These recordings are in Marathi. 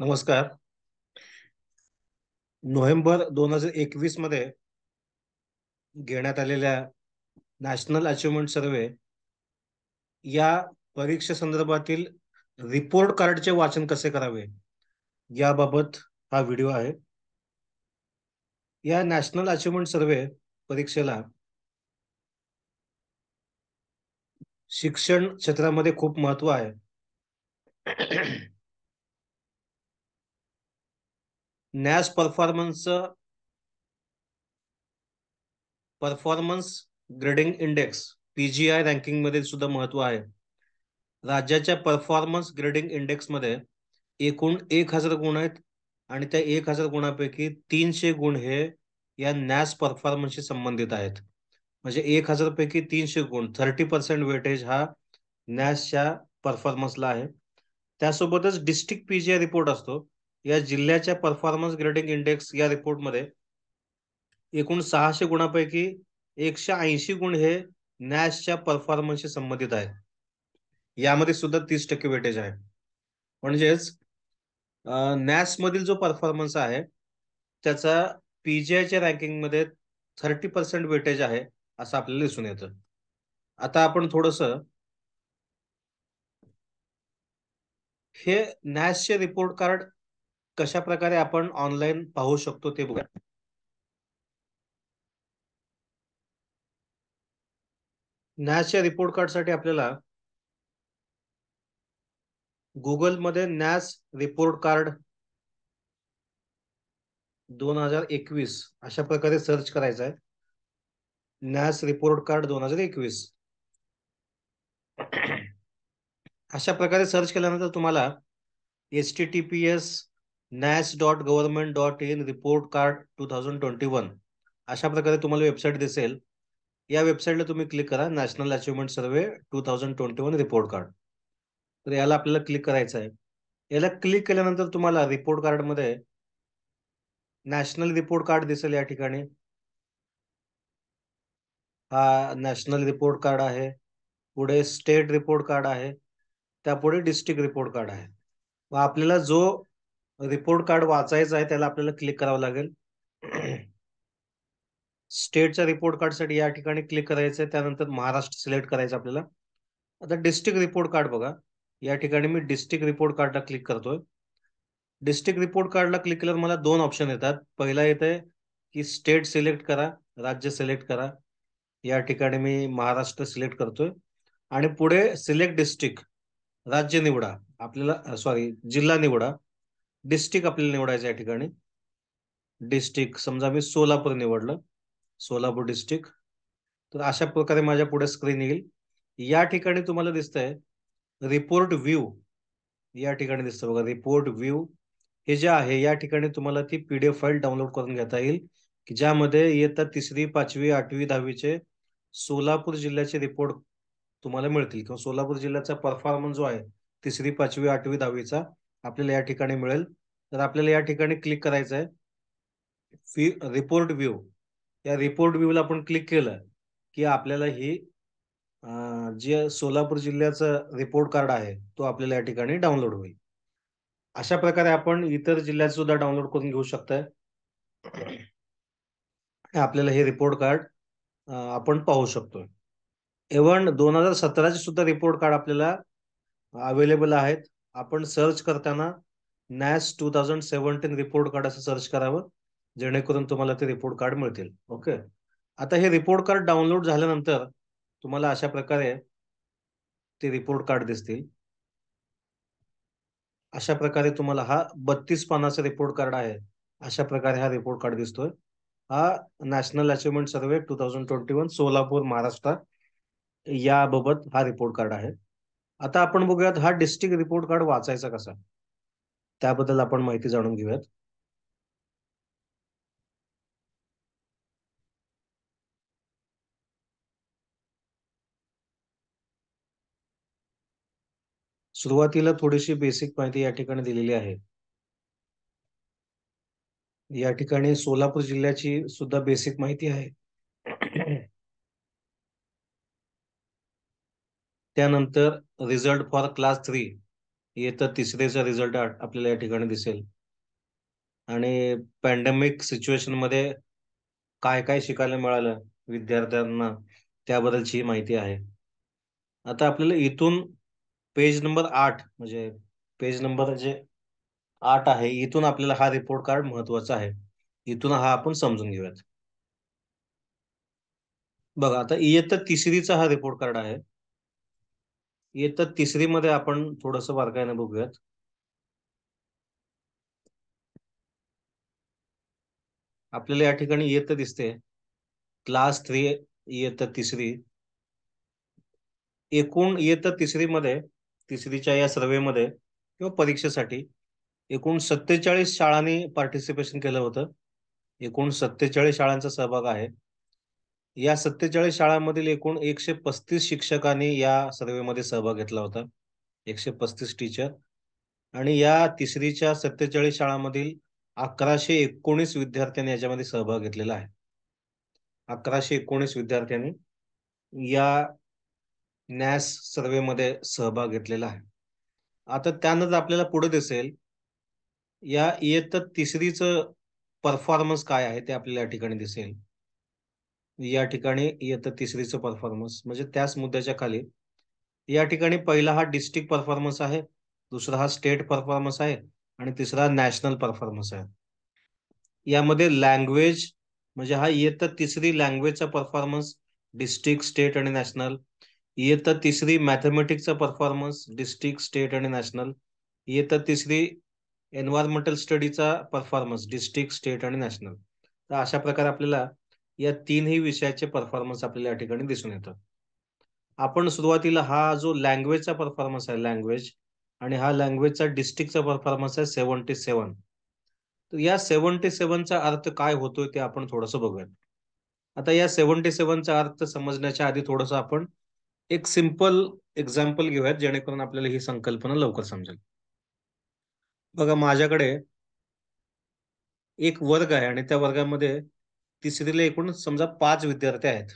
नमस्कार नोव्हेंबर दोन हजार एकवीस मध्ये घेण्यात आलेल्या नॅशनल अचिव्हमेंट सर्वे या परीक्षे संदर्भातील रिपोर्ट कार्डचे वाचन कसे करावे याबाबत हा व्हिडिओ आहे या नॅशनल अचीवमेंट सर्वे परीक्षेला शिक्षण क्षेत्रामध्ये खूप महत्व आहे NAS performance performance grading index PGI ranking मध्ये सुद्धा महत्व आहे राज्याच्या परफॉर्मन्स ग्रेडिंग इंडेक्समध्ये एकूण एक हजार गुण आहेत आणि त्या एक हजार गुणापैकी तीनशे गुण हे या नॅस परफॉर्मन्सशी संबंधित आहेत म्हणजे एक हजारपैकी पैकी तीनशे गुण थर्टी पर्सेंट वेटेज हा नॅसच्या परफॉर्मन्सला आहे त्यासोबतच डिस्ट्रिक्ट पीजीआय रिपोर्ट असतो या जिल्ह्याच्या परफॉर्मन्स ग्रेडिंग इंडेक्स या रिपोर्टमध्ये एकूण सहाशे गुणांपैकी एकशे ऐंशी गुण हे नॅशच्या परफॉर्मन्सशी संबंधित आहे यामध्ये सुद्धा तीस टक्के वेटेज आहे म्हणजेच नॅस मधील जो परफॉर्मन्स आहे त्याचा पीजीआयच्या रँकिंगमध्ये थर्टी पर्सेंट वेटेज आहे असं आपल्याला दिसून येतं आता आपण थोडस हे नॅसचे रिपोर्ट कार्ड कशा प्रकारे आपण ऑनलाईन पाहू शकतो ते बघा नॅसच्या रिपोर्ट कार्डसाठी आपल्याला गुगल मध्ये नॅस रिपोर्ट कार्ड दोन हजार एकवीस अशा प्रकारे सर्च करायचं आहे नॅस रिपोर्ट कार्ड दोन हजार एकवीस अशा प्रकारे सर्च केल्यानंतर तुम्हाला S T T P S NAS dot government dot in report card two thousand twenty one अशा प्रकारे तुम्हाला वेबसाईट दिसेल या वेबसाईटला तुम्ही क्लिक करा national achievement survey two thousand twenty one report card तर याला आपल्याला क्लिक करायचं आहे याला क्लिक केल्यानंतर तुम्हाला रिपोर्ट कार्डमध्ये नॅशनल रिपोर्ट कार्ड दिसेल या ठिकाणी हा नॅशनल रिपोर्ट कार्ड आहे पुढे स्टेट रिपोर्ट कार्ड आहे त्यापुढे डिस्ट्रिक्ट रिपोर्ट कार्ड आहे व आपल्याला जो रिपोर्ट कार्ड वाचायचं आहे त्याला आपल्याला क्लिक करावं लागेल स्टेटच्या रिपोर्ट कार्डसाठी या ठिकाणी क्लिक करायचं त्यानंतर महाराष्ट्र सिलेक्ट करायचं आपल्याला आता डिस्ट्रिक्ट रिपोर्ट कार्ड बघा या ठिकाणी मी डिस्ट्रिक्ट रिपोर्ट कार्डला क्लिक करतोय डिस्ट्रिक्ट रिपोर्ट कार्डला क्लिक केल्यावर मला दोन ऑप्शन येतात पहिला येत आहे की स्टेट सिलेक्ट करा राज्य सिलेक्ट करा या ठिकाणी मी महाराष्ट्र सिलेक्ट करतोय आणि पुढे सिलेक्ट डिस्ट्रिक्ट राज्य निवडा आपल्याला सॉरी जिल्हा निवडा डिस्ट्रिक्ट आपल्याला निवडायचं या ठिकाणी डिस्ट्रिक्ट समजा मी सोलापूर निवडलं सोलापूर डिस्ट्रिक्ट तर अशा प्रकारे माझ्या पुढे स्क्रीन येईल या ठिकाणी तुम्हाला दिसतंय रिपोर्ट व्ह्यू या ठिकाणी दिसतं बघा रिपोर्ट व्ह्यू हे जे आहे या ठिकाणी तुम्हाला ती पीडीएफ फाईल डाउनलोड करून घेता येईल की ज्यामध्ये इयत्ता तिसरी पाचवी आठवी दहावीचे सोलापूर जिल्ह्याचे रिपोर्ट तुम्हाला मिळतील किंवा सोलापूर जिल्ह्याचा परफॉर्मन्स जो आहे तिसरी पाचवी आठवी दहावीचा आपल्याला या ठिकाणी मिळेल तर आपल्याला या ठिकाणी क्लिक करायचं आहे रिपोर्ट व्ह्यू या रिपोर्ट व्ह्यूला आपण क्लिक केलं की आपल्याला ही जे सोलापूर जिल्ह्याचं रिपोर्ट कार्ड आहे तो आपल्याला या ठिकाणी डाउनलोड होईल अशा प्रकारे आपण इतर जिल्ह्यात सुद्धा डाउनलोड करून घेऊ शकताय आपल्याला हे रिपोर्ट कार्ड आपण पाहू शकतो इव्हन दोन हजार सतराचे सुद्धा रिपोर्ट कार्ड आपल्याला अवेलेबल आहेत आपण सर्च करताना NAS two thousand seventeen report card असं सर्च करावं जेणेकरून तुम्हाला ते रिपोर्ट कार्ड मिळतील ओके आता हे रिपोर्ट कार्ड डाउनलोड झाल्यानंतर तुम्हाला अशा प्रकारे ते रिपोर्ट कार्ड दिसतील अशा प्रकारे तुम्हाला हा बत्तीस पानाचा रिपोर्ट कार्ड आहे अशा प्रकारे हा रिपोर्ट कार्ड दिसतोय हा national achievement survey two thousand twenty one Solapur Maharashtra याबाबत हा रिपोर्ट कार्ड आहे आता आपण बघूयात हा डिस्ट्रिक्ट रिपोर्ट कार्ड वाचायचा कसा त्याबद्दल आपण माहिती जाणून घेऊयात सुरुवातीला थोडीशी बेसिक माहिती या ठिकाणी दिलेली आहे या ठिकाणी सोलापूर जिल्ह्याची सुद्धा बेसिक माहिती आहे त्यानंतर रिझल्ट फॉर क्लास थ्री इयत्ता तिसरीचा रिझल्ट आपल्याला या ठिकाणी दिसेल आणि पॅन्डेमिक सिच्युएशन मध्ये काय काय शिकायला मिळालं विद्यार्थ्यांना त्याबद्दलची माहिती आहे आता आपल्याला इथून पेज नंबर आठ म्हणजे पेज नंबर जे आठ आहे इथून आपल्याला हा रिपोर्ट कार्ड महत्वाचा आहे इथून हा आपण समजून घेऊयात बघा आता इयत्ता तिसरीचा हा रिपोर्ट कार्ड आहे इयत्ता तिसरी मध्ये आपण थोडस बारकाईने बघूयात आपल्याला या ठिकाणी येत दिसते क्लास थ्री येत तिसरी एकूण तिसरी मध्ये तिसरीच्या या सर्वेमध्ये किंवा परीक्षेसाठी एकूण सत्तेचाळीस शाळांनी पार्टिसिपेशन केलं होतं एकूण सत्तेचाळीस शाळांचा सहभाग आहे या सत्तेचाळीस शाळांमधील एकूण एकशे पस्तीस शिक्षकांनी या सर्वेमध्ये सहभाग घेतला होता एकशे पस्तीस टीचर आणि या तिसरीच्या सत्तेचाळीस शाळांमधील अकराशे एकोणीस विद्यार्थ्यांनी याच्यामध्ये सहभाग घेतलेला आहे अकराशे एकोणीस विद्यार्थ्यांनी या नॅस सर्वेमध्ये सहभाग घेतलेला आहे आता त्यानंतर आपल्याला पुढे दिसेल या इयत्ता तिसरीचं परफॉर्मन्स काय आहे ते आपल्याला या ठिकाणी दिसेल या ठिकाणी येतं तिसरीचं परफॉर्मन्स म्हणजे त्याच मुद्द्याच्या खाली या ठिकाणी पहिला हा डिस्ट्रिक्ट परफॉर्मन्स आहे दुसरा हा स्टेट परफॉर्मन्स आहे आणि तिसरा नॅशनल परफॉर्मन्स आहे यामध्ये लँग्वेज म्हणजे हा येतं तिसरी लँग्वेजचा परफॉर्मन्स डिस्ट्रिक्ट स्टेट आणि नॅशनल येतं तिसरी मॅथमॅटिक्सचा परफॉर्मन्स डिस्ट्रिक्ट स्टेट आणि नॅशनल येतं तिसरी एन्व्हायरमेंटल स्टडीचा परफॉर्मन्स डिस्ट्रिक्ट स्टेट आणि नॅशनल तर अशा प्रकारे आपल्याला या तीनही विषयाचे परफॉर्मन्स आपल्याला या ठिकाणी दिसून येतात आपण सुरुवातीला हा जो लँग्वेजचा परफॉर्मन्स आहे लँग्वेज आणि हा लँग्वेजचा डिस्ट्रिक्टचा परफॉर्मन्स आहे सेव्हन्टी सेवन तर या सेव्हन्टी सेव्हनचा अर्थ काय होतोय ते आपण थोडस बघूया आता या सेव्हन्टी सेव्हनचा अर्थ समजण्याच्या आधी थोडस आपण एक सिंपल एक्झाम्पल घेऊयात जेणेकरून आपल्याला ही संकल्पना लवकर समजेल बघा माझ्याकडे एक वर्ग आहे आणि त्या वर्गामध्ये तिसरीला एकूण समजा पाच विद्यार्थी आहेत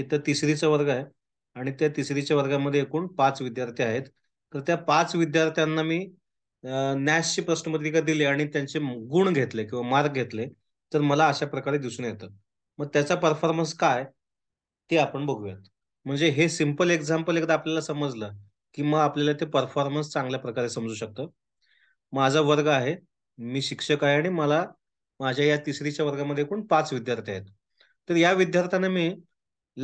इथं तिसरीचा वर्ग आहे आणि त्या तिसरीच्या वर्गामध्ये एकूण पाच विद्यार्थी आहेत तर त्या पाच विद्यार्थ्यांना मी नॅशची प्रश्नपत्रिका दिली आणि त्यांचे गुण घेतले किंवा मार्क घेतले तर मला अशा प्रकारे दिसून येतं मग त्याचा परफॉर्मन्स काय ते आपण बघूयात म्हणजे हे सिम्पल एक्झाम्पल एकदा आपल्याला समजलं की मग आपल्याला ते परफॉर्मन्स चांगल्या प्रकारे समजू शकतं माझा वर्ग आहे मी शिक्षक आहे आणि मला माझ्या या तिसरीच्या वर्गामध्ये एकूण पाच विद्यार्थी आहेत तर या विद्यार्थ्यांना मी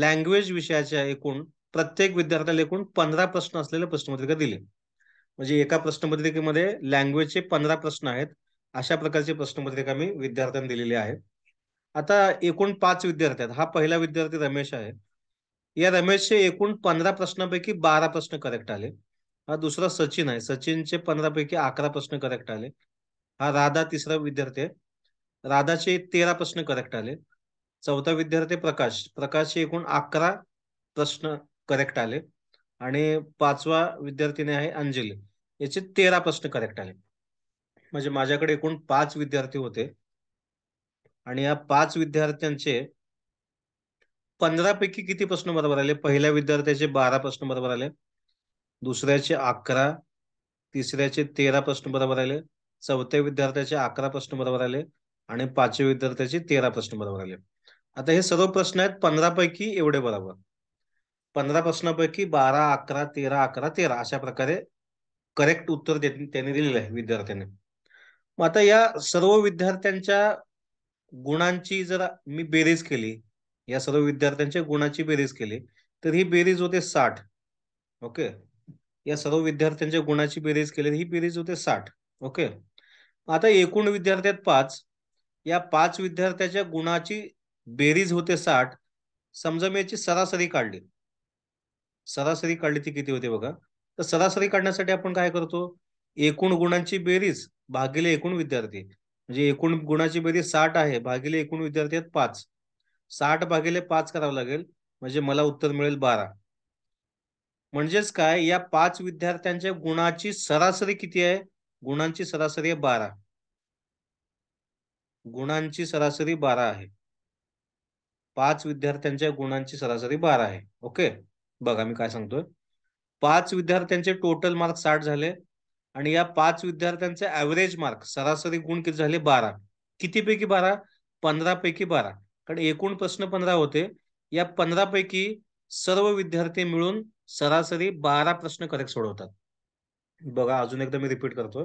लँग्वेज विषयाच्या एकूण प्रत्येक विद्यार्थ्याला एकूण पंधरा प्रश्न असलेल्या प्रश्नपत्रिका दिली म्हणजे एका प्रश्नपत्रिकेमध्ये लँग्वेजचे पंधरा प्रश्न आहेत अशा प्रकारची प्रश्नपत्रिका मी विद्यार्थ्यांना दिलेली आहे आता एकूण पाच विद्यार्थी आहेत हा पहिला विद्यार्थी रमेश आहे या रमेशचे एकूण पंधरा प्रश्नापैकी बारा प्रश्न करेक्ट आले हा दुसरा सचिन आहे सचिनचे पंधरापैकी अकरा प्रश्न करेक्ट आले हा राधा तिसरा विद्यार्थी आहे राधाचे तेरा प्रश्न करेक्ट आले चौथा विद्यार्थी प्रकाश प्रकाशचे एकूण अकरा प्रश्न करेक्ट आले आणि पाचवा विद्यार्थीने आहे अंजली याचे तेरा प्रश्न करेक्ट आले म्हणजे माझ्याकडे एकूण पाच विद्यार्थी होते आणि या पाच विद्यार्थ्यांचे पंधरापैकी किती प्रश्न बरोबर आले पहिल्या विद्यार्थ्याचे बारा प्रश्न बरोबर आले दुसऱ्याचे अकरा तिसऱ्याचे तेरा प्रश्न बरोबर आले चौथ्या विद्यार्थ्याचे अकरा प्रश्न बरोबर आले आणि पाचव्या विद्यार्थ्याचे तेरा प्रश्न बरोबर आले आता हे सर्व प्रश्न आहेत पंधरापैकी पैकी एवढे बरोबर पंधरा प्रश्नापैकी बारा अकरा तेरा अकरा तेरा अशा प्रकारे करेक्ट उत्तर त्यांनी दिलेलं आहे विद्यार्थ्याने मग आता या सर्व विद्यार्थ्यांच्या गुणांची जर मी बेरीज केली या सर्व विद्यार्थ्यांच्या गुणाची बेरीज केली तर ही बेरीज होते साठ ओके या सर्व विद्यार्थ्यांच्या गुणाची बेरीज केली ही बेरीज होते साठ ओके आता एकूण विद्यार्थ्यात पाच या पाच विद्यार्थ्याच्या गुणाची बेरीज होते साठ समजा मी याची सरासरी काढली सरासरी काढली ती किती होते बघा तर सरासरी काढण्यासाठी आपण काय करतो एकूण गुणांची बेरीज भागिले एकूण विद्यार्थी म्हणजे एकूण गुणाची बेरीज साठ आहे भागिले एकूण विद्यार्थी आहेत पाच साठ भागिले पाच करावं लागेल म्हणजे मला उत्तर मिळेल बारा म्हणजेच काय या पाच विद्यार्थ्यांच्या गुणाची सरासरी किती आहे गुणांची सरासरी आहे बारा गुणांची सरासरी बारा आहे पाच विद्यार्थ्यांच्या गुणांची सरासरी बारा आहे ओके बघा मी काय सांगतोय पाच विद्यार्थ्यांचे टोटल मार्क साठ झाले आणि या पाच विद्यार्थ्यांचे ऍव्हरेज मार्क सरासरी गुण किती झाले बारा पैकी बारा पंधरा पैकी बारा कारण एकूण प्रश्न पंधरा होते या पंधरा पैकी सर्व विद्यार्थी मिळून सरासरी बारा प्रश्न करेक्ट सोडवतात बघा अजून एकदा मी रिपीट करतो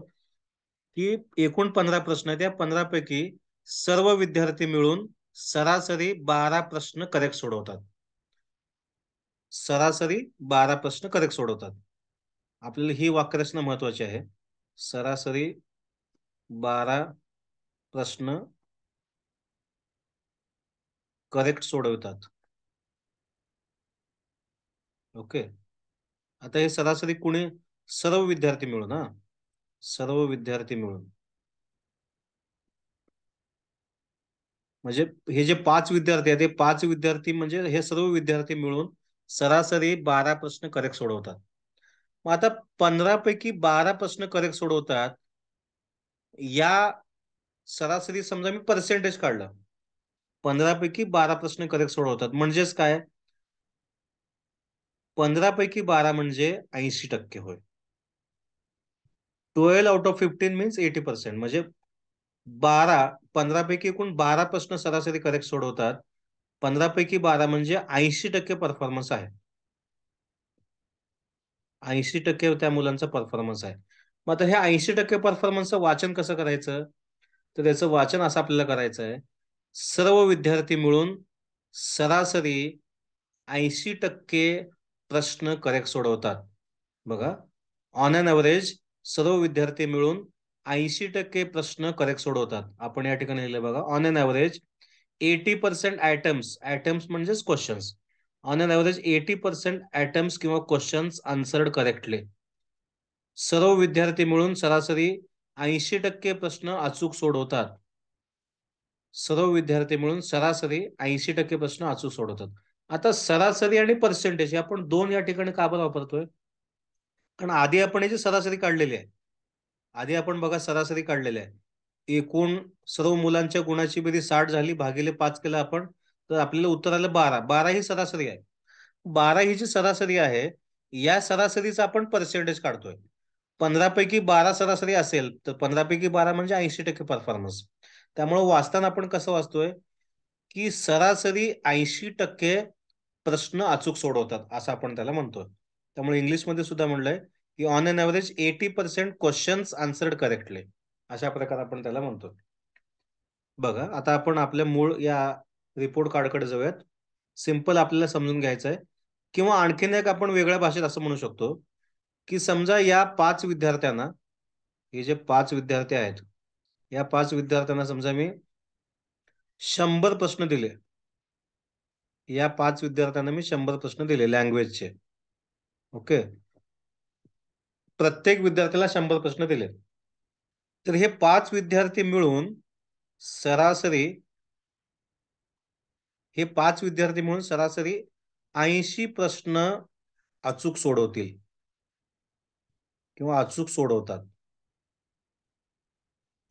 की एकूण पंधरा प्रश्न आहेत या पंधरापैकी सर्व विद्यार्थी मिळून सरासरी बारा प्रश्न करेक्ट सोडवतात सरासरी बारा प्रश्न करेक्ट सोडवतात आपल्याला ही रचना महत्वाची आहे सरासरी बारा प्रश्न करेक्ट सोडवतात ओके आता हे सरासरी कुणी सर्व विद्यार्थी मिळून हा सर्व विद्यार्थी मिळून म्हणजे हे जे पाच विद्यार्थी आहेत ते पाच विद्यार्थी म्हणजे हे सर्व विद्यार्थी मिळून सरासरी बारा प्रश्न करेक्ट सोडवतात मग आता पंधरा पैकी बारा प्रश्न करेक्ट सोडवतात या सरासरी समजा मी पर्सेंटेज काढला पंधरा पैकी बारा प्रश्न करेक्ट सोडवतात म्हणजेच काय पंधरापैकी पैकी बारा म्हणजे ऐंशी टक्के होय twelve out of fifteen means eighty percent म्हणजे बारा पंधरापैकी एकूण बारा प्रश्न सरासरी करेक्ट सोडवतात पंधरापैकी बारा म्हणजे ऐंशी टक्के परफॉर्मन्स आहे ऐंशी टक्के त्या मुलांचा परफॉर्मन्स आहे मग आता हे ऐंशी टक्के परफॉर्मन्सचं वाचन कसं करायचं तर त्याचं वाचन असं आपल्याला करायचं आहे सर्व विद्यार्थी मिळून सरासरी ऐंशी टक्के प्रश्न करेक्ट सोडवतात बघा ऑन अन ॲव्हरेज सर्व विद्यार्थी मिळून ऐंशी टक्के प्रश्न करेक्ट सोडवतात आपण या ठिकाणी लिहिले बघा on an average eighty percent items items म्हणजेच questions on an average eighty percent items किंवा क्वेश्चन्स आन्सर्ड करेक्टले सर्व विद्यार्थी मिळून सरासरी ऐंशी टक्के प्रश्न अचूक सोडवतात सर्व विद्यार्थी मिळून सरासरी ऐंशी टक्के प्रश्न अचूक सोडवतात आता सरासरी आणि पर्सेंटेज आपण दोन या ठिकाणी काबर वापरतोय कारण आधी आपण याची सरासरी काढलेली आहे आधी आपण बघा सरासरी काढलेली आहे एकूण सर्व मुलांच्या गुणाची बेरीज साठ झाली भागिले पाच केलं आपण तर आपल्याला उत्तर आलं बारा बारा ही सरासरी आहे बारा ही जी सरासरी आहे या सरासरीचा आपण पर्सेंटेज काढतोय पंधरापैकी पैकी बारा सरासरी असेल तर पंधरापैकी पैकी बारा म्हणजे ऐंशी टक्के परफॉर्मन्स त्यामुळे वाचताना आपण कसं वाचतोय की सरासरी ऐंशी टक्के प्रश्न अचूक सोडवतात असं आपण त्याला म्हणतोय त्यामुळे इंग्लिशमध्ये सुद्धा म्हणलंय की on an average eighty percent questions answered correctly अशा प्रकारे आपण त्याला म्हणतो बघा आता आपण आपल्या मूळ या रिपोर्ट कार्डकडे जाऊयात सिम्पल आपल्याला समजून घ्यायचं आहे किंवा आणखीन एक आपण वेगळ्या भाषेत असं म्हणू शकतो की समजा या पाच विद्यार्थ्यांना हे जे पाच विद्यार्थी आहेत या पाच विद्यार्थ्यांना समजा मी शंभर प्रश्न दिले या पाच विद्यार्थ्यांना मी शंभर प्रश्न दिले लँग्वेजचे ओके प्रत्येक विद्यार्थ्याला शंभर प्रश्न दिले तर हे पाच विद्यार्थी मिळून सरासरी हे पाच विद्यार्थी मिळून सरासरी ऐंशी प्रश्न अचूक सोडवतील किंवा अचूक सोडवतात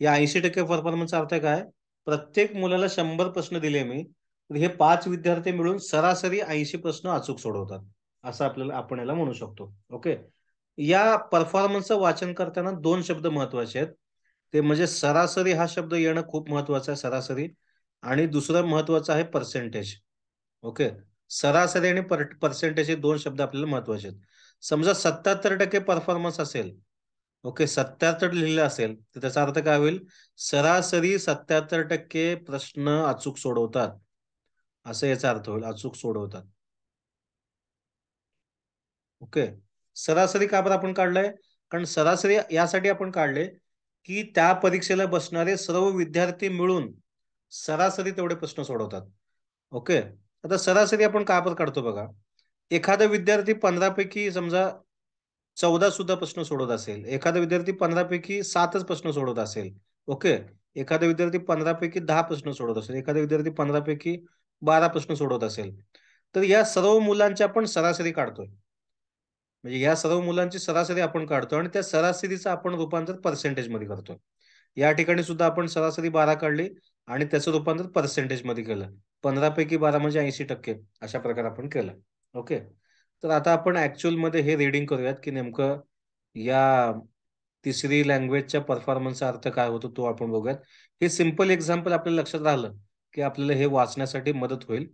या ऐंशी टक्के परफॉर्मन्सचा अर्थ काय प्रत्येक मुलाला शंभर प्रश्न दिले मी तर हे पाच विद्यार्थी मिळून सरासरी ऐंशी प्रश्न अचूक सोडवतात असं आपल्याला आपण याला म्हणू शकतो ओके या परफॉर्मन्सचं वाचन करताना दोन शब्द महत्वाचे आहेत ते म्हणजे सरासरी हा शब्द येणं खूप महत्वाचं आहे सरासरी आणि दुसरं महत्वाचं आहे पर्सेंटेज ओके सरासरी आणि पर पर्सेंटेज हे दोन शब्द आपल्याला महत्वाचे आहेत समजा सत्याहत्तर टक्के परफॉर्मन्स असेल ओके सत्याहत्तर लिहिलं असेल तर त्याचा अर्थ काय होईल सरासरी सत्याहत्तर टक्के प्रश्न अचूक सोडवतात असं याचा अर्थ होईल अचूक सोडवतात ओके सरासरी का आपण काढलाय कारण सरासरी यासाठी आपण काढले की त्या परीक्षेला बसणारे सर्व विद्यार्थी मिळून सरासरी तेवढे प्रश्न सोडवतात ओके आता सरासरी आपण का काढतो बघा एखादा विद्यार्थी पंधरापैकी समजा चौदा सुद्धा प्रश्न सोडवत असेल एखादा विद्यार्थी पंधरापैकी सातच प्रश्न सोडवत असेल ओके एखादा विद्यार्थी पंधरापैकी दहा प्रश्न सोडवत असेल एखादा विद्यार्थी पंधरापैकी बारा प्रश्न सोडवत असेल तर या सर्व मुलांच्या आपण सरासरी काढतोय म्हणजे या सर्व मुलांची सरासरी आपण काढतो आणि त्या सरासरीचं आपण रूपांतर पर्सेंटेजमध्ये करतो या ठिकाणी सुद्धा आपण सरासरी बारा काढली आणि त्याचं रूपांतर पर्सेंटेजमध्ये केलं पैकी बारा म्हणजे ऐंशी टक्के अशा प्रकारे आपण केलं ओके तर आता आपण मध्ये हे रीडिंग करूयात की नेमकं या तिसरी लँग्वेजच्या परफॉर्मन्सचा अर्थ काय होतो तो आपण बघूयात हे सिम्पल एक्झाम्पल आपल्या लक्षात राहिलं की आपल्याला हे वाचण्यासाठी मदत होईल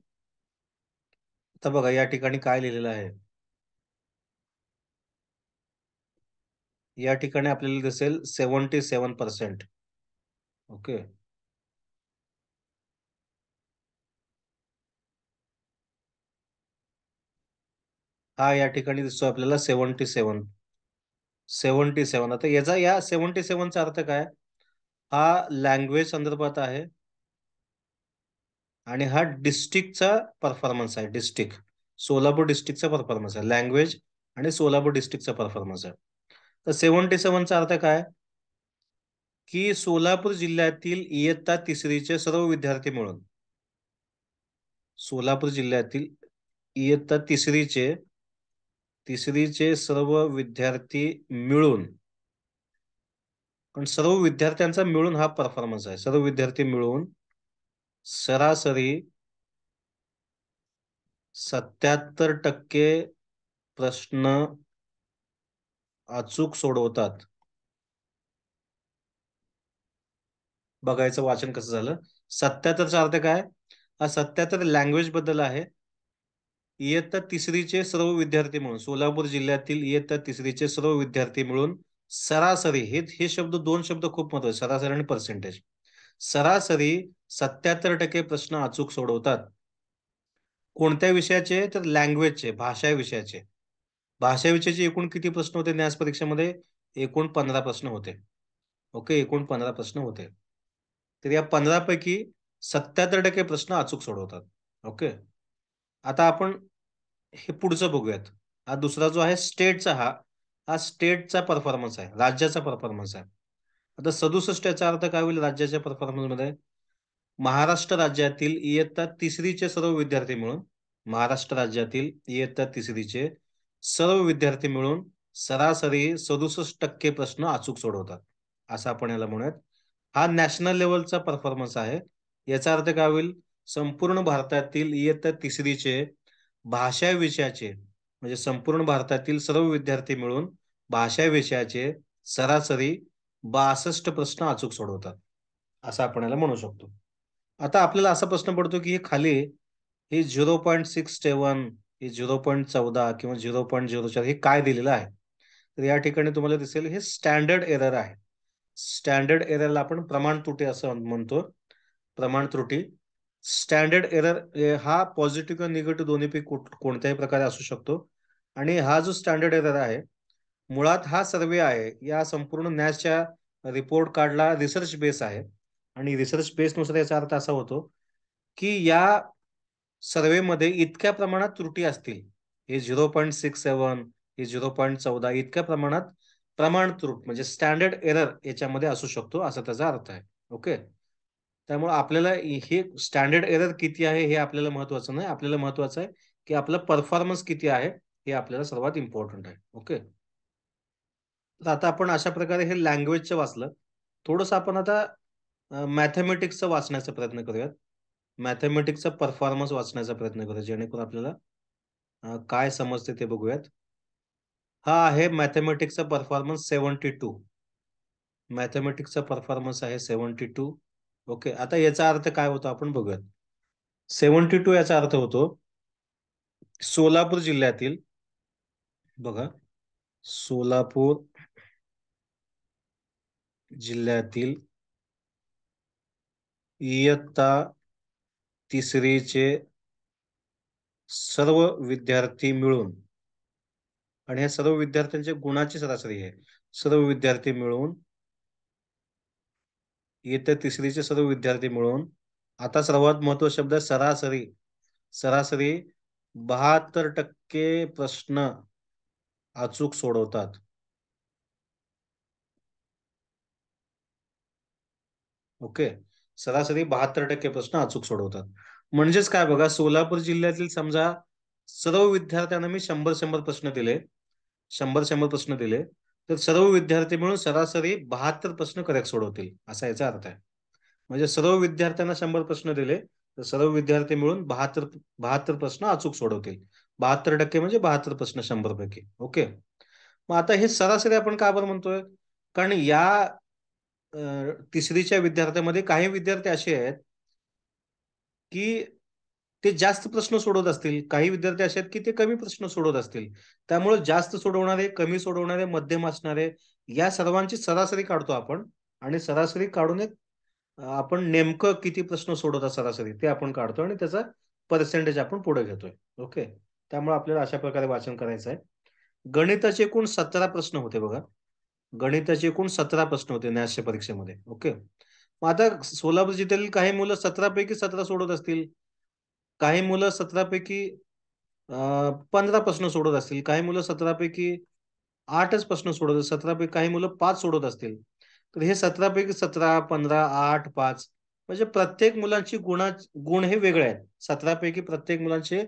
तर बघा या ठिकाणी काय लिहिलेलं आहे या ठिकाणी आपल्याला दिसेल सेवन्टी सेवन पर्सेंट ओके हा या ठिकाणी दिसतो आपल्याला सेवन्टी सेवन सेवन्टी सेवन आता याचा या सेवन्टी सेवनचा अर्थ काय हा लँग्वेज संदर्भात आहे आणि हा डिस्ट्रिक्टचा परफॉर्मन्स आहे डिस्ट्रिक्ट सोलापूर डिस्ट्रिक्टचा परफॉर्मन्स आहे लँग्वेज आणि सोलापूर डिस्ट्रिक्टचा परफॉर्मन्स आहे तर सेव्हन्टी सेवनचा अर्थ काय की सोलापूर जिल्ह्यातील इयत्ता तिसरीचे सर्व विद्यार्थी मिळून सोलापूर जिल्ह्यातील इयत्ता तिसरीचे तिसरीचे सर्व विद्यार्थी मिळून पण सर्व विद्यार्थ्यांचा मिळून हा परफॉर्मन्स आहे सर्व विद्यार्थी मिळून सरासरी सत्याहत्तर टक्के प्रश्न अचूक सोडवतात बघायचं वाचन कसं झालं सत्याहत्तरचा अर्थ काय हा सत्याहत्तर लँग्वेज बद्दल आहे इयत्ता तिसरीचे सर्व विद्यार्थी म्हणून सोलापूर जिल्ह्यातील इयत्ता तिसरीचे सर्व विद्यार्थी मिळून सरासरी हे हे शब्द दोन शब्द खूप महत्वाचे सरासरी आणि पर्सेंटेज सरासरी सत्याहत्तर टक्के प्रश्न अचूक सोडवतात कोणत्या विषयाचे तर लँग्वेजचे भाषा विषयाचे भाषाविषयीचे एकूण किती प्रश्न होते न्यास परीक्षेमध्ये एकूण पंधरा प्रश्न होते ओके एकूण पंधरा प्रश्न होते तर या पंधरापैकी सत्याहत्तर टक्के प्रश्न अचूक सोडवतात ओके आता आपण हे पुढचं बघूयात हा दुसरा जो आहे स्टेटचा हा हा स्टेटचा परफॉर्मन्स आहे राज्याचा परफॉर्मन्स आहे आता सदुसष्ट याचा अर्थ काय होईल राज्याच्या परफॉर्मन्समध्ये महाराष्ट्र राज्यातील इयत्ता तिसरीचे सर्व विद्यार्थी म्हणून महाराष्ट्र राज्यातील इयत्ता तिसरीचे सर्व विद्यार्थी मिळून सरासरी सदुसष्ट टक्के प्रश्न अचूक सोडवतात असं आपण याला म्हणूयात हा नॅशनल लेवलचा परफॉर्मन्स आहे याचा अर्थ काय होईल संपूर्ण भारतातील इयत्ता तिसरीचे भाषा विषयाचे म्हणजे संपूर्ण भारतातील सर्व विद्यार्थी मिळून भाषा विषयाचे सरासरी बासष्ट प्रश्न अचूक सोडवतात असं आपण याला म्हणू शकतो आता आपल्याला असा प्रश्न पडतो की हे खाली हे झिरो पॉईंट सिक्स सेवन हे झिरो पॉईंट चौदा किंवा झिरो पॉईंट झिरो चार हे काय दिलेलं आहे तर या ठिकाणी तुम्हाला दिसेल हे स्टँडर्ड एरर आहे स्टँडर्ड एररला आपण प्रमाण त्रुटी असं म्हणतो प्रमाण त्रुटी स्टँडर्ड एरर हा पॉझिटिव्ह किंवा निगेटिव्ह दोन्ही दोन्हीपैकी कोणत्याही प्रकारे असू शकतो आणि हा जो स्टँडर्ड एरर आहे मुळात हा सर्वे आहे या संपूर्ण नॅशच्या रिपोर्ट कार्डला रिसर्च बेस आहे आणि रिसर्च बेसनुसार याचा अर्थ असा होतो की या सर्वेमध्ये इतक्या प्रमाणात त्रुटी असतील हे झिरो पॉईंट सिक्स सेवन हे झिरो पॉईंट चौदा इतक्या प्रमाणात प्रमाण त्रुट म्हणजे स्टँडर्ड एरर याच्यामध्ये असू शकतो असा त्याचा अर्थ आहे ओके त्यामुळे आपल्याला हे स्टँडर्ड एरर किती आहे हे आपल्याला महत्वाचं नाही आपल्याला महत्वाचं आहे की आपलं परफॉर्मन्स किती आहे हे आपल्याला सर्वात इम्पॉर्टंट आहे ओके तर आता आपण अशा प्रकारे हे लँग्वेजचं वाचलं थोडंसं आपण आता मॅथमॅटिक्सचं वाचण्याचा प्रयत्न करूयात मॅथमॅटिक्सचा परफॉर्मन्स वाचण्याचा प्रयत्न करू जेणेकरून आपल्याला काय समजते ते बघूयात हा आहे मॅथमॅटिक्सचा परफॉर्मन्स सेव्हन्टी टू मॅथमॅटिक्सचा परफॉर्मन्स आहे सेव्हन्टी टू ओके आता याचा अर्थ काय होतो आपण बघूयात सेव्हन्टी टू याचा अर्थ होतो सोलापूर जिल्ह्यातील बघा सोलापूर जिल्ह्यातील इयत्ता तिसरीचे सर्व विद्यार्थी मिळून आणि ह्या सर्व विद्यार्थ्यांच्या गुणाची सरासरी आहे सर्व विद्यार्थी मिळून येत्या तिसरीचे सर्व विद्यार्थी मिळून आता सर्वात महत्व शब्द सरासरी सरासरी बहात्तर टक्के प्रश्न अचूक सोडवतात ओके सरासरी बहात्तर टक्के प्रश्न अचूक सोडवतात म्हणजेच काय बघा सोलापूर जिल्ह्यातील समजा सर्व विद्यार्थ्यांना मी शंभर शंभर प्रश्न दिले शंभर शंभर प्रश्न दिले तर सर्व विद्यार्थी मिळून सरासरी बहात्तर प्रश्न करेक्ट सोडवतील असा याचा अर्थ आहे म्हणजे सर्व विद्यार्थ्यांना शंभर प्रश्न दिले तर सर्व विद्यार्थी मिळून बहात्तर बहात्तर प्रश्न अचूक सोडवतील बहात्तर टक्के म्हणजे बहात्तर प्रश्न शंभर पैकी ओके मग आता हे सरासरी आपण का बरं म्हणतोय कारण या तिसरीच्या विद्यार्थ्यामध्ये काही विद्यार्थी असे आहेत की ते जास्त प्रश्न सोडवत असतील काही विद्यार्थी असे आहेत की ते कमी प्रश्न सोडवत असतील त्यामुळे जास्त सोडवणारे कमी सोडवणारे मध्यम असणारे या सर्वांची सरासरी काढतो आपण आणि सरासरी काढून एक आपण नेमकं किती प्रश्न सोडवता सरासरी ते आपण काढतो आणि त्याचा पर्सेंटेज आपण पुढे घेतोय ओके त्यामुळे आपल्याला अशा प्रकारे वाचन करायचं आहे गणिताचे एकूण सतरा प्रश्न होते बघा गणिताचे एकूण सतरा प्रश्न होते न्यासच्या परीक्षेमध्ये ओके मग आता सोलापूर जिल्ह्यातील काही मुलं सतरापैकी सतरा सोडत असतील काही मुलं सतरापैकी पंधरा प्रश्न सोडत असतील काही मुलं सतरापैकी आठच प्रश्न सोडत सतरापैकी काही मुलं पाच सोडत असतील तर हे सतरापैकी सतरा पंधरा आठ पाच म्हणजे प्रत्येक मुलांची गुणा गुण हे वेगळे आहेत सतरापैकी प्रत्येक मुलांचे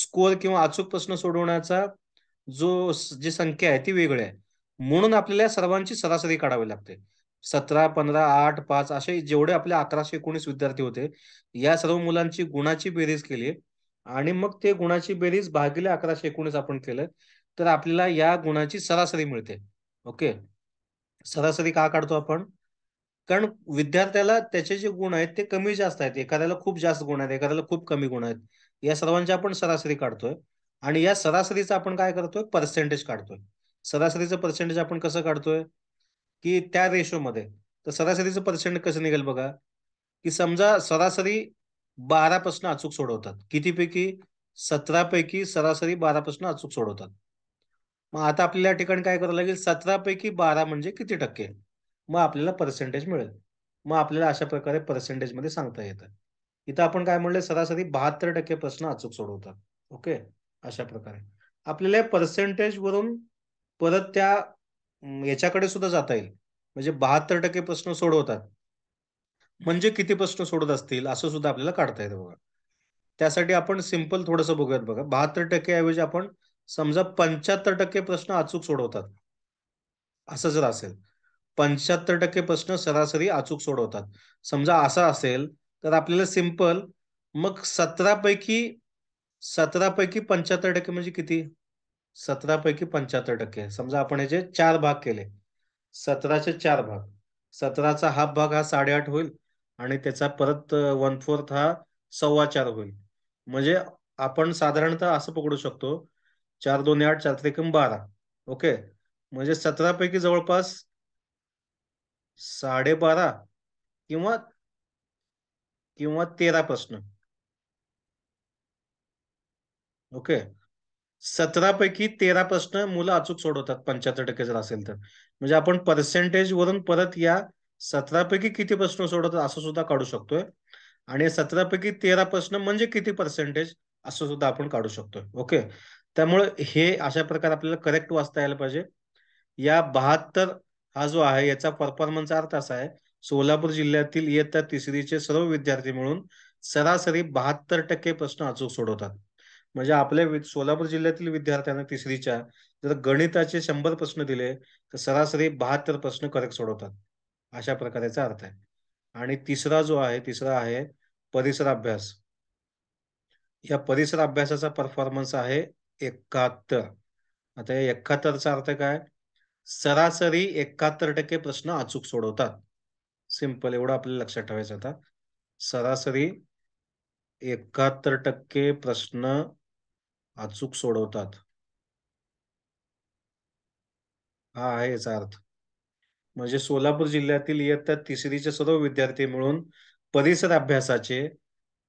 स्कोअर किंवा अचूक प्रश्न सोडवण्याचा जो जी संख्या आहे ती वेगळी आहे म्हणून आपल्याला सर्वांची सरासरी काढावी लागते सतरा पंधरा आठ पाच असे जेवढे आपले अकराशे एकोणीस विद्यार्थी होते या सर्व मुलांची गुणाची बेरीज केली आणि मग ते गुणाची बेरीज भागिले अकराशे एकोणीस आपण केलं तर आपल्याला या गुणाची सरासरी मिळते ओके सरासरी का काढतो आपण कारण विद्यार्थ्याला त्याचे जे गुण आहेत ते कमी जास्त आहेत एखाद्याला खूप जास्त गुण आहेत एखाद्याला खूप कमी गुण आहेत या सर्वांची आपण सरासरी काढतोय आणि या सरासरीचा आपण काय करतोय पर्सेंटेज काढतोय सरासरीचं पर्सेंटेज आपण कसं काढतोय की त्या रेशोमध्ये तर सरासरीचं पर्सेंटेज कसं निघेल बघा की समजा सरासरी बारापासून प्रश्न अचूक सोडवतात कितीपैकी सतरा पैकी सरासरी बारापासून अचूक सोडवतात मग आता आपल्याला ठिकाणी काय करावं लागेल सतरा पैकी बारा म्हणजे किती टक्के मग आपल्याला पर्सेंटेज मिळेल मग आपल्याला अशा प्रकारे पर्सेंटेजमध्ये सांगता येतं इथं आपण काय म्हणलं सरासरी बहात्तर टक्के प्रश्न अचूक सोडवतात ओके अशा प्रकारे आपल्याला पर्सेंटेज वरून परत त्या याच्याकडे सुद्धा जाता येईल म्हणजे बहात्तर टक्के प्रश्न सोडवतात म्हणजे किती प्रश्न सोडत असतील असं सुद्धा आपल्याला काढता येतं बघा त्यासाठी आपण सिंपल थोडस बघूयात बघा बहात्तर टक्के ऐवजी आपण समजा पंच्याहत्तर टक्के प्रश्न अचूक सोडवतात असं जर असेल पंच्याहत्तर टक्के प्रश्न सरासरी अचूक सोडवतात समजा असा असेल तर आपल्याला सिंपल मग सतरापैकी सतरापैकी पंच्याहत्तर टक्के म्हणजे किती सतरा पैकी पंच्याहत्तर टक्के समजा आपण याचे चार भाग केले सतराचे चार भाग सतराचा हाफ भाग हा साडेआठ होईल आणि त्याचा परत वन फोर्थ हा सव्वा चार होईल म्हणजे आपण साधारणतः असं पकडू शकतो चार दोन आठ चार त्रिकम बारा ओके म्हणजे सतरा पैकी जवळपास साडेबारा किंवा किंवा तेरा प्रश्न ओके सतरापैकी तेरा प्रश्न मुलं अचूक सोडवतात पंच्याहत्तर टक्के जर असेल तर म्हणजे आपण पर्सेंटेज वरून परत या सतरापैकी किती प्रश्न सोडवतात असं सुद्धा काढू शकतोय आणि सतरापैकी तेरा प्रश्न म्हणजे किती पर्सेंटेज असं सुद्धा आपण काढू शकतोय ओके त्यामुळे हे अशा प्रकारे आपल्याला करेक्ट वाचता यायला पाहिजे या बहात्तर हा जो आहे याचा परफॉर्मन्सचा अर्थ असा आहे सोलापूर जिल्ह्यातील इयत्ता तिसरीचे सर्व विद्यार्थी मिळून सरासरी बहात्तर टक्के प्रश्न अचूक सोडवतात म्हणजे आपल्या सोलापूर जिल्ह्यातील विद्यार्थ्यांना तिसरीच्या जर गणिताचे शंभर प्रश्न दिले तर सरासरी बहात्तर प्रश्न करेक्ट सोडवतात अशा प्रकारेचा अर्थ आहे आणि तिसरा जो आहे तिसरा आहे परिसर अभ्यास या परिसर अभ्यासाचा परफॉर्मन्स आहे एकाहत्तर आता या एकाहत्तरचा अर्थ काय सरासरी एकाहत्तर टक्के प्रश्न अचूक सोडवतात सिंपल एवढं आपल्याला लक्षात ठेवायचं आता सरासरी एकाहत्तर टक्के प्रश्न अचूक सोडवतात हा याचा अर्थ म्हणजे सोलापूर जिल्ह्यातील इयत्ता तिसरीचे सर्व विद्यार्थी मिळून परिसर अभ्यासाचे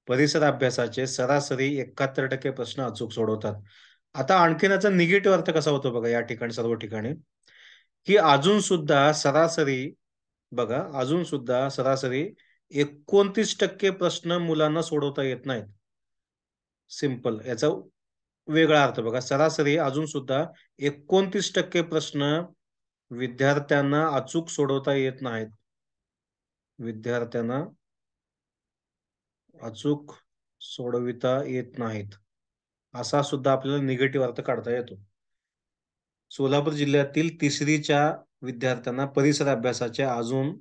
परिसर अभ्यासाचे सरासरी एकाहत्तर टक्के प्रश्न अचूक सोडवतात आता आणखीन याचा निगेटिव्ह अर्थ कसा होतो बघा या ठिकाणी सर्व ठिकाणी की अजून सुद्धा सरासरी बघा अजून सुद्धा सरासरी एकोणतीस टक्के प्रश्न मुलांना सोडवता येत नाहीत सिंपल याचा वेगळा अर्थ बघा सरासरी अजून सुद्धा एकोणतीस टक्के प्रश्न विद्यार्थ्यांना अचूक सोडवता येत नाहीत विद्यार्थ्यांना अचूक सोडविता येत नाहीत असा सुद्धा आपल्याला निगेटिव्ह अर्थ काढता येतो सोलापूर जिल्ह्यातील तिसरीच्या विद्यार्थ्यांना परिसर अभ्यासाचे अजून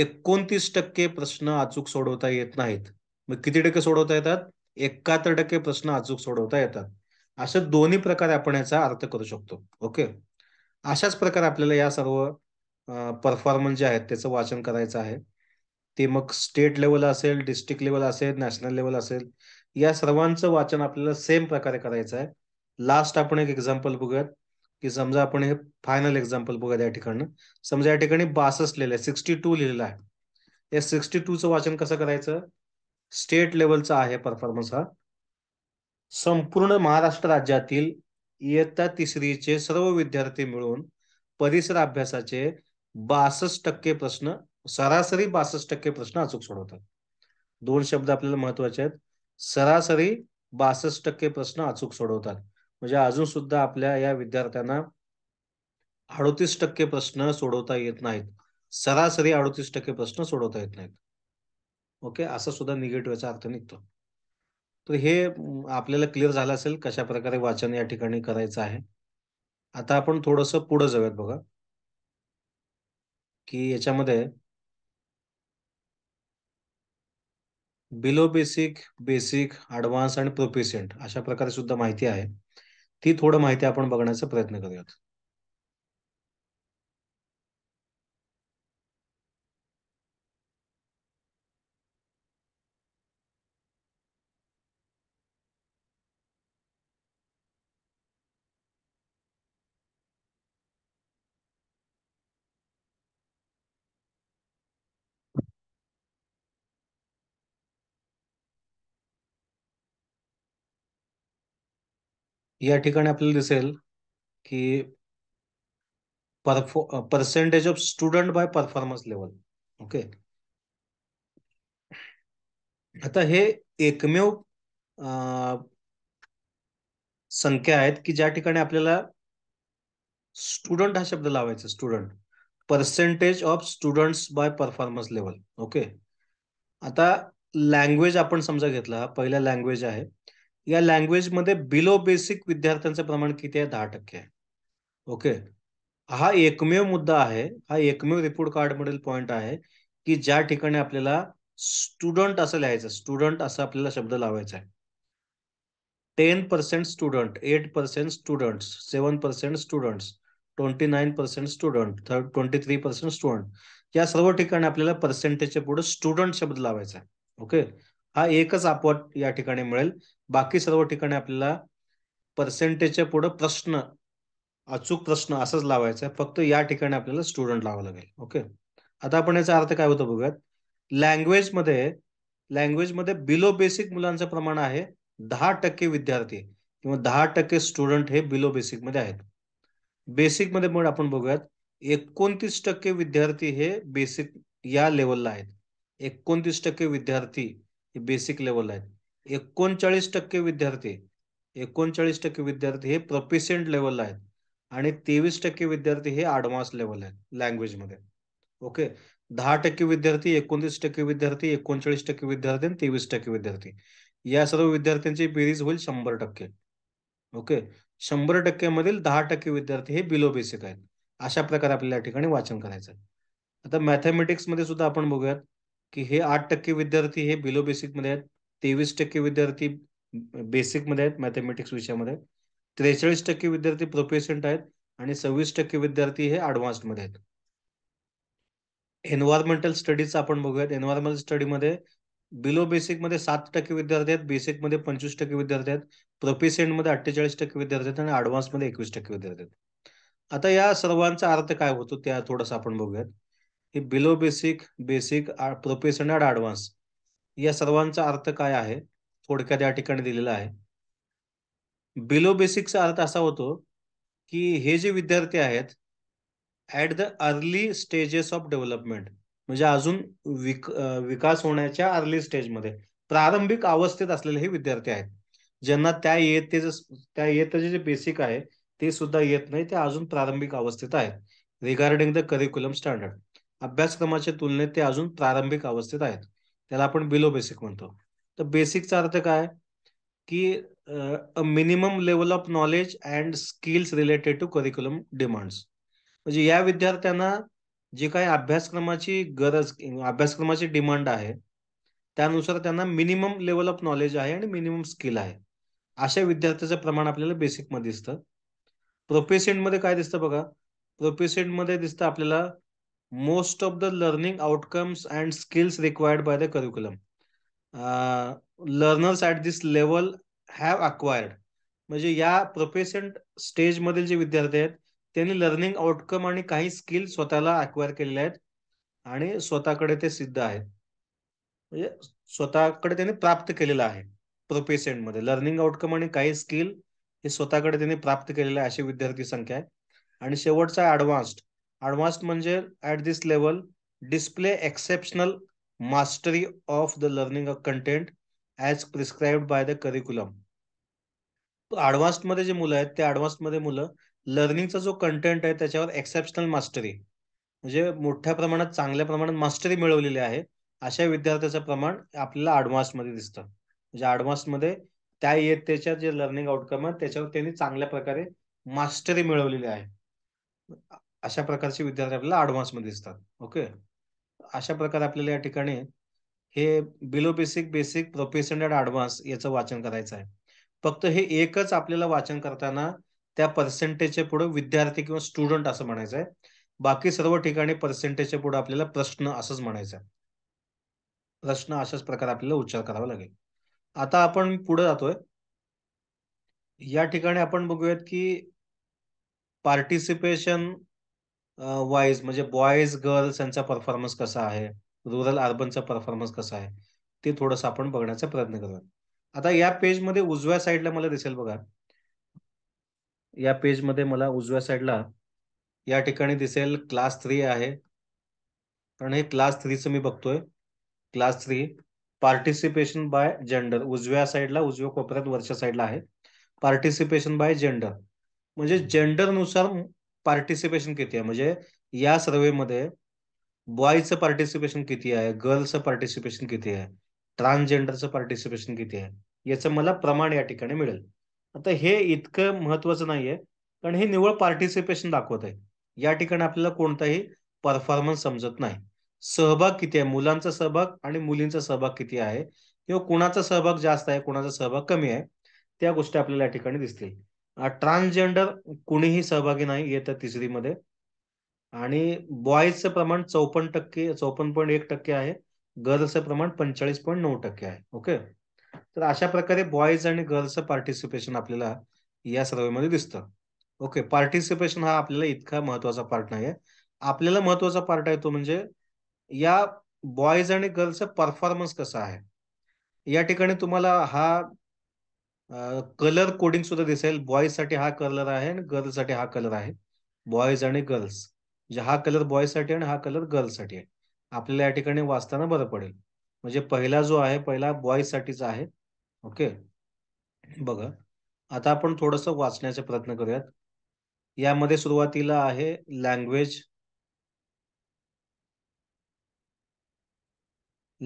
एकोणतीस टक्के प्रश्न अचूक सोडवता येत नाहीत मग किती टक्के सोडवता येतात एकाहत्तर टक्के प्रश्न अचूक सोडवता येतात असे दोन्ही प्रकारे आपण याचा अर्थ करू शकतो ओके अशाच प्रकारे आपल्याला या सर्व परफॉर्मन्स जे आहेत त्याचं वाचन करायचं आहे ते मग स्टेट लेवल असेल डिस्ट्रिक्ट लेवल असेल नॅशनल लेवल असेल या सर्वांचं वाचन आपल्याला सेम प्रकारे करायचं आहे लास्ट आपण एक एक्झाम्पल बघूयात की समजा आपण हे फायनल एक्झाम्पल बघूया या ठिकाणी समजा या ठिकाणी बासष्ट लिहिलं आहे सिक्स्टी टू लिहिलेलं आहे या सिक्स्टी टूचं वाचन कसं करायचं स्टेट लेवलचा आहे परफॉर्मन्स हा संपूर्ण महाराष्ट्र राज्यातील इयत्ता तिसरीचे सर्व विद्यार्थी मिळून परिसर अभ्यासाचे बासष्ट टक्के प्रश्न सरासरी बासष्ट टक्के प्रश्न अचूक सोडवतात दोन शब्द आपल्याला महत्वाचे आहेत सरासरी बासष्ट टक्के प्रश्न अचूक सोडवतात म्हणजे अजून सुद्धा आपल्या या विद्यार्थ्यांना अडोतीस टक्के प्रश्न सोडवता येत नाहीत सरासरी अडोतीस टक्के प्रश्न सोडवता येत नाहीत ओके असा सुद्धा निगेटिव्ह अर्थ निघतो तर हे आपल्याला क्लिअर झालं असेल कशा प्रकारे वाचन या ठिकाणी करायचं आहे आता आपण थोडस पुढे जाऊयात बघा की याच्यामध्ये बिलो बेसिक बेसिक ॲडव्हान्स आणि प्रोफिशियंट अशा प्रकारे सुद्धा माहिती आहे ती थोडं माहिती आपण बघण्याचा प्रयत्न करूयात या ठिकाणी आपल्याला दिसेल की percentage percentage of student by performance level okay आता हे एकमेव संख्या आहेत की ज्या ठिकाणी आपल्याला स्टुडंट हा शब्द लावायचा student percentage of students by performance level okay आता लँग्वेज आपण समजा घेतला पहिला लँग्वेज आहे या लँग्वेजमध्ये बिलो बेसिक विद्यार्थ्यांचं प्रमाण किती आहे दहा टक्के आहे ओके हा एकमेव मुद्दा आहे हा एकमेव रिपोर्ट कार्ड मधील पॉइंट आहे की ज्या ठिकाणी आपल्याला स्टुडंट असं लिहायचं स्टुडंट असं आपल्याला शब्द लावायचा आहे ten percent student eight percent student seven percent student twenty nine percent student twenty three percent student या सर्व ठिकाणी आपल्याला पर्सेंटेजच्या पुढे स्टुडंट शब्द लावायचा आहे ओके हा एकच अपवाद या ठिकाणी मिळेल बाकी सर्व ठिकाणी आपल्याला पर्सेंटेजच्या पुढे प्रश्न अचूक प्रश्न असंच लावायचा आहे फक्त या ठिकाणी आपल्याला स्टुडंट लावावं लागेल ओके आता आपण याचा अर्थ काय होतो बघूयात लँग्वेजमध्ये लँग्वेजमध्ये बिलो बेसिक मुलांचं प्रमाण आहे दहा टक्के विद्यार्थी किंवा दहा टक्के स्टुडंट हे बिलो बेसिकमध्ये आहेत बेसिकमध्ये मग आपण बघूयात एकोणतीस टक्के विद्यार्थी हे बेसिक या लेवलला आहेत एकोणतीस टक्के विद्यार्थी हे बेसिक लेवल आहेत एकोणचाळीस टक्के विद्यार्थी एकोणचाळीस टक्के विद्यार्थी हे प्रपिसेंट लेवल आहेत आणि तेवीस टक्के विद्यार्थी हे ॲडव्हान्स लेवल आहेत लँग्वेजमध्ये ओके दहा टक्के विद्यार्थी एकोणतीस टक्के विद्यार्थी एकोणचाळीस टक्के विद्यार्थी आणि तेवीस टक्के विद्यार्थी या सर्व विद्यार्थ्यांची बेरीज होईल शंभर टक्के ओके शंभर टक्क्यामधील दहा टक्के विद्यार्थी हे बिलो बेसिक आहेत अशा प्रकारे आपल्याला या ठिकाणी वाचन करायचं आता मॅथमॅटिक्समध्ये सुद्धा आपण बघूयात की हे आठ टक्के विद्यार्थी हे बिलो बेसिक मध्ये आहेत तेवीस टक्के विद्यार्थी मध्ये आहेत मॅथमॅटिक्स विषयामध्ये त्रेचाळीस टक्के विद्यार्थी प्रोफेशंट आहेत आणि सव्वीस टक्के विद्यार्थी हे मध्ये आहेत एन्व्हायरमेंटल स्टडीज आपण बघूयात एन्व्हायरमेंटल स्टडीमध्ये बिलो मध्ये सात टक्के विद्यार्थी आहेत मध्ये पंचवीस टक्के विद्यार्थी आहेत मध्ये अठ्ठेचाळीस टक्के विद्यार्थी आहेत आणि मध्ये एकवीस टक्के विद्यार्थी आहेत आता या सर्वांचा अर्थ काय होतो त्या थोडासा आपण बघूयात हे below basic basic professional advance या सर्वांचा अर्थ काय आहे थोडक्यात या ठिकाणी दिलेला आहे बिलो बेसिकचा अर्थ असा होतो की हे जे विद्यार्थी आहेत at the early stages of development म्हणजे अजून विक विकास होण्याच्या अर्ली स्टेजमध्ये प्रारंभिक अवस्थेत असलेले हे विद्यार्थी आहेत ज्यांना त्या येते त्या येते जे बेसिक आहे ते सुद्धा येत नाही ते अजून प्रारंभिक अवस्थेत आहेत रिगार्डिंग द करिक्युलम स्टँडर्ड अभ्यासक्रमाच्या तुलनेत ते अजून प्रारंभिक अवस्थेत आहेत त्याला आपण बिलो बेसिक म्हणतो तर बेसिकचा अर्थ काय की a minimum level of knowledge and skills related to curriculum demands म्हणजे या विद्यार्थ्यांना जे काही अभ्यासक्रमाची गरज अभ्यासक्रमाची डिमांड आहे त्यानुसार त्यांना मिनिमम लेवल ऑफ नॉलेज आहे आणि मिनिमम स्किल आहे अशा विद्यार्थ्याचं प्रमाण आपल्याला बेसिकमध्ये दिसतं प्रोपेसेंटमध्ये काय दिसतं बघा प्रोपेसेंटमध्ये दिसतं आपल्याला most of the learning outcomes and skills required by the curriculum. Uh, learners at this level have acquired म्हणजे या स्टेज स्टेजमधील जे विद्यार्थी आहेत त्यांनी लर्निंग आउटकम आणि काही स्किल स्वतःला अक्वायर केलेले आहेत आणि स्वतःकडे ते सिद्ध आहेत म्हणजे स्वतःकडे त्यांनी प्राप्त केलेलं आहे प्रोफेसेंट मध्ये लर्निंग आउटकम आणि काही स्किल हे स्वतःकडे त्यांनी प्राप्त केलेले आहे अशी विद्यार्थी संख्या आहे आणि शेवटचा ऍडव्हान्स्ड ॲडव्हान्स्ड म्हणजे at this level display exceptional mastery of the learning of content as prescribed by the curriculum मध्ये जे मुलं आहेत त्या मध्ये मुलं लर्निंगचा जो कंटेंट आहे त्याच्यावर एक्सेप्शनल मास्टरी म्हणजे मोठ्या प्रमाणात चांगल्या प्रमाणात मास्टरी मिळवलेली आहे अशा विद्यार्थ्याचं प्रमाण आपल्याला मध्ये दिसतं म्हणजे मध्ये त्या इयत्तेच्या जे लर्निंग आउटकम आहे त्याच्यावर त्यांनी चांगल्या प्रकारे मास्टरी मिळवलेली आहे अशा प्रकारचे विद्यार्थी आपल्याला मध्ये दिसतात ओके अशा प्रकारे आपल्याला या ठिकाणी हे below basic basic professional advance याचं वाचन करायचं आहे फक्त हे एकच आपल्याला वाचन करताना त्या पर्सेंटेजच्या पुढे विद्यार्थी किंवा स्टुडंट असं म्हणायचं आहे बाकी सर्व ठिकाणी पर्सेंटेजच्या पुढे आपल्याला प्रश्न असंच म्हणायचं आहे प्रश्न अशाच प्रकारे आपल्याला उच्चार करावा लागेल आता आपण पुढे जातोय या ठिकाणी आपण बघूयात की पार्टिसिपेशन वाईज म्हणजे बॉयज गर्ल्स यांचा परफॉर्मन्स कसा आहे रुरल अर्बनचा परफॉर्मन्स कसा आहे ते थोडंसं आपण बघण्याचा प्रयत्न करूया आता या पेजमध्ये उजव्या साईडला मला दिसेल बघा या पेज मध्ये मला उजव्या साईडला या ठिकाणी दिसेल क्लास थ्री आहे कारण हे क्लास थ्रीचं मी बघतोय class three participation by gender उजव्या साईडला उजव्या कोपऱ्यात वरच्या साईडला आहे पार्टिसिपेशन बाय जेंडर म्हणजे जेंडरनुसार पार्टिसिपेशन किती आहे म्हणजे या सर्वेमध्ये बॉयचं पार्टिसिपेशन किती आहे गर्लचं पार्टिसिपेशन किती आहे ट्रान्सजेंडरचं पार्टिसिपेशन किती आहे याचं मला प्रमाण या ठिकाणी मिळेल आता हे इतकं महत्वाचं नाहीये कारण हे निव्वळ पार्टिसिपेशन दाखवत आहे या ठिकाणी आपल्याला कोणताही परफॉर्मन्स समजत नाही सहभाग किती आहे मुलांचा सहभाग आणि मुलींचा सहभाग किती आहे किंवा कुणाचा सहभाग जास्त आहे कुणाचा सहभाग कमी आहे त्या गोष्टी आपल्याला या ठिकाणी दिसतील ट्रान्सजेंडर कुणीही सहभागी नाही येत्या तिसरीमध्ये आणि बॉईजचं प्रमाण चौपन्न टक्के चौपन्न पॉईंट एक टक्के आहे गर्ल्सचं प्रमाण पंचेचाळीस पॉईंट नऊ टक्के आहे ओके तर अशा प्रकारे बॉईज आणि गर्ल्सचं पार्टिसिपेशन आपल्याला या सर्वेमध्ये दिसतं ओके पार्टिसिपेशन हा आपल्याला इतका महत्वाचा पार्ट नाही आहे आपल्याला महत्वाचा पार्ट आहे तो म्हणजे या बॉयज आणि गर्ल्सचं परफॉर्मन्स कसा आहे या ठिकाणी तुम्हाला हा कलर कोडिंग सुद्धा दिसेल बॉयज साठी हा कलर आहे आणि गर्ल्स साठी हा कलर आहे बॉयज आणि गर्ल्स म्हणजे हा कलर बॉयज साठी आणि हा कलर गर्ल्स साठी आहे आपल्याला या ठिकाणी वाचताना बरं पडेल म्हणजे पहिला जो आहे पहिला बॉयज साठीचा आहे ओके बघा आता आपण थोडस वाचण्याचा प्रयत्न करूयात यामध्ये सुरुवातीला आहे लँग्वेज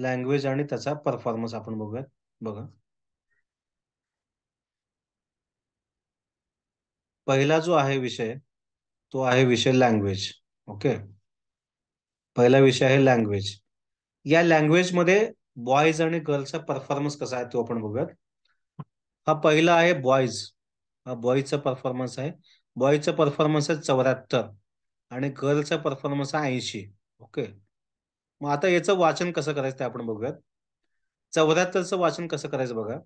लँग्वेज आणि त्याचा परफॉर्मन्स आपण बघूयात बघा पहिला जो आहे विषय तो आहे विषय लँग्वेज ओके पहिला विषय आहे लँग्वेज या लँग्वेजमध्ये बॉयज आणि गर्ल्सचा परफॉर्मन्स कसा आहे तो आपण बघूयात हा पहिला आहे बॉयज हा बॉईजचा परफॉर्मन्स आहे बॉईजचा परफॉर्मन्स आहे चौऱ्याहत्तर आणि गर्लचा परफॉर्मन्स आहे ऐंशी ओके मग आता याचं वाचन कसं करायचं ते आपण बघूयात चौऱ्याहत्तरचं वाचन कसं करायचं बघा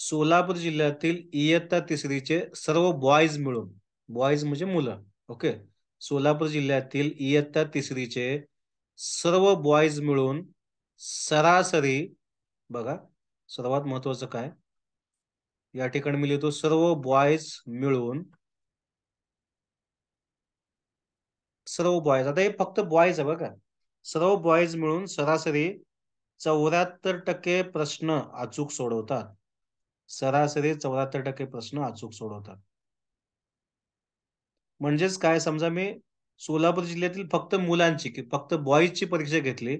सोलापूर जिल्ह्यातील इयत्ता तिसरीचे सर्व बॉयज मिळून बॉयज म्हणजे मुलं ओके सोलापूर जिल्ह्यातील इयत्ता तिसरीचे सर्व बॉयज मिळून सरासरी बघा सर्वात महत्वाचं काय या ठिकाणी मी लिहितो सर्व बॉयज मिळून सर्व बॉयज आता हे फक्त बॉयज आहे बघा सर्व बॉयज मिळून सरासरी चौऱ्याहत्तर टक्के प्रश्न अचूक सोडवतात सरासरी चौऱ्याहत्तर टक्के प्रश्न अचूक सोडवतात म्हणजेच काय समजा मी सोलापूर जिल्ह्यातील फक्त मुलांची की फक्त बॉईजची परीक्षा घेतली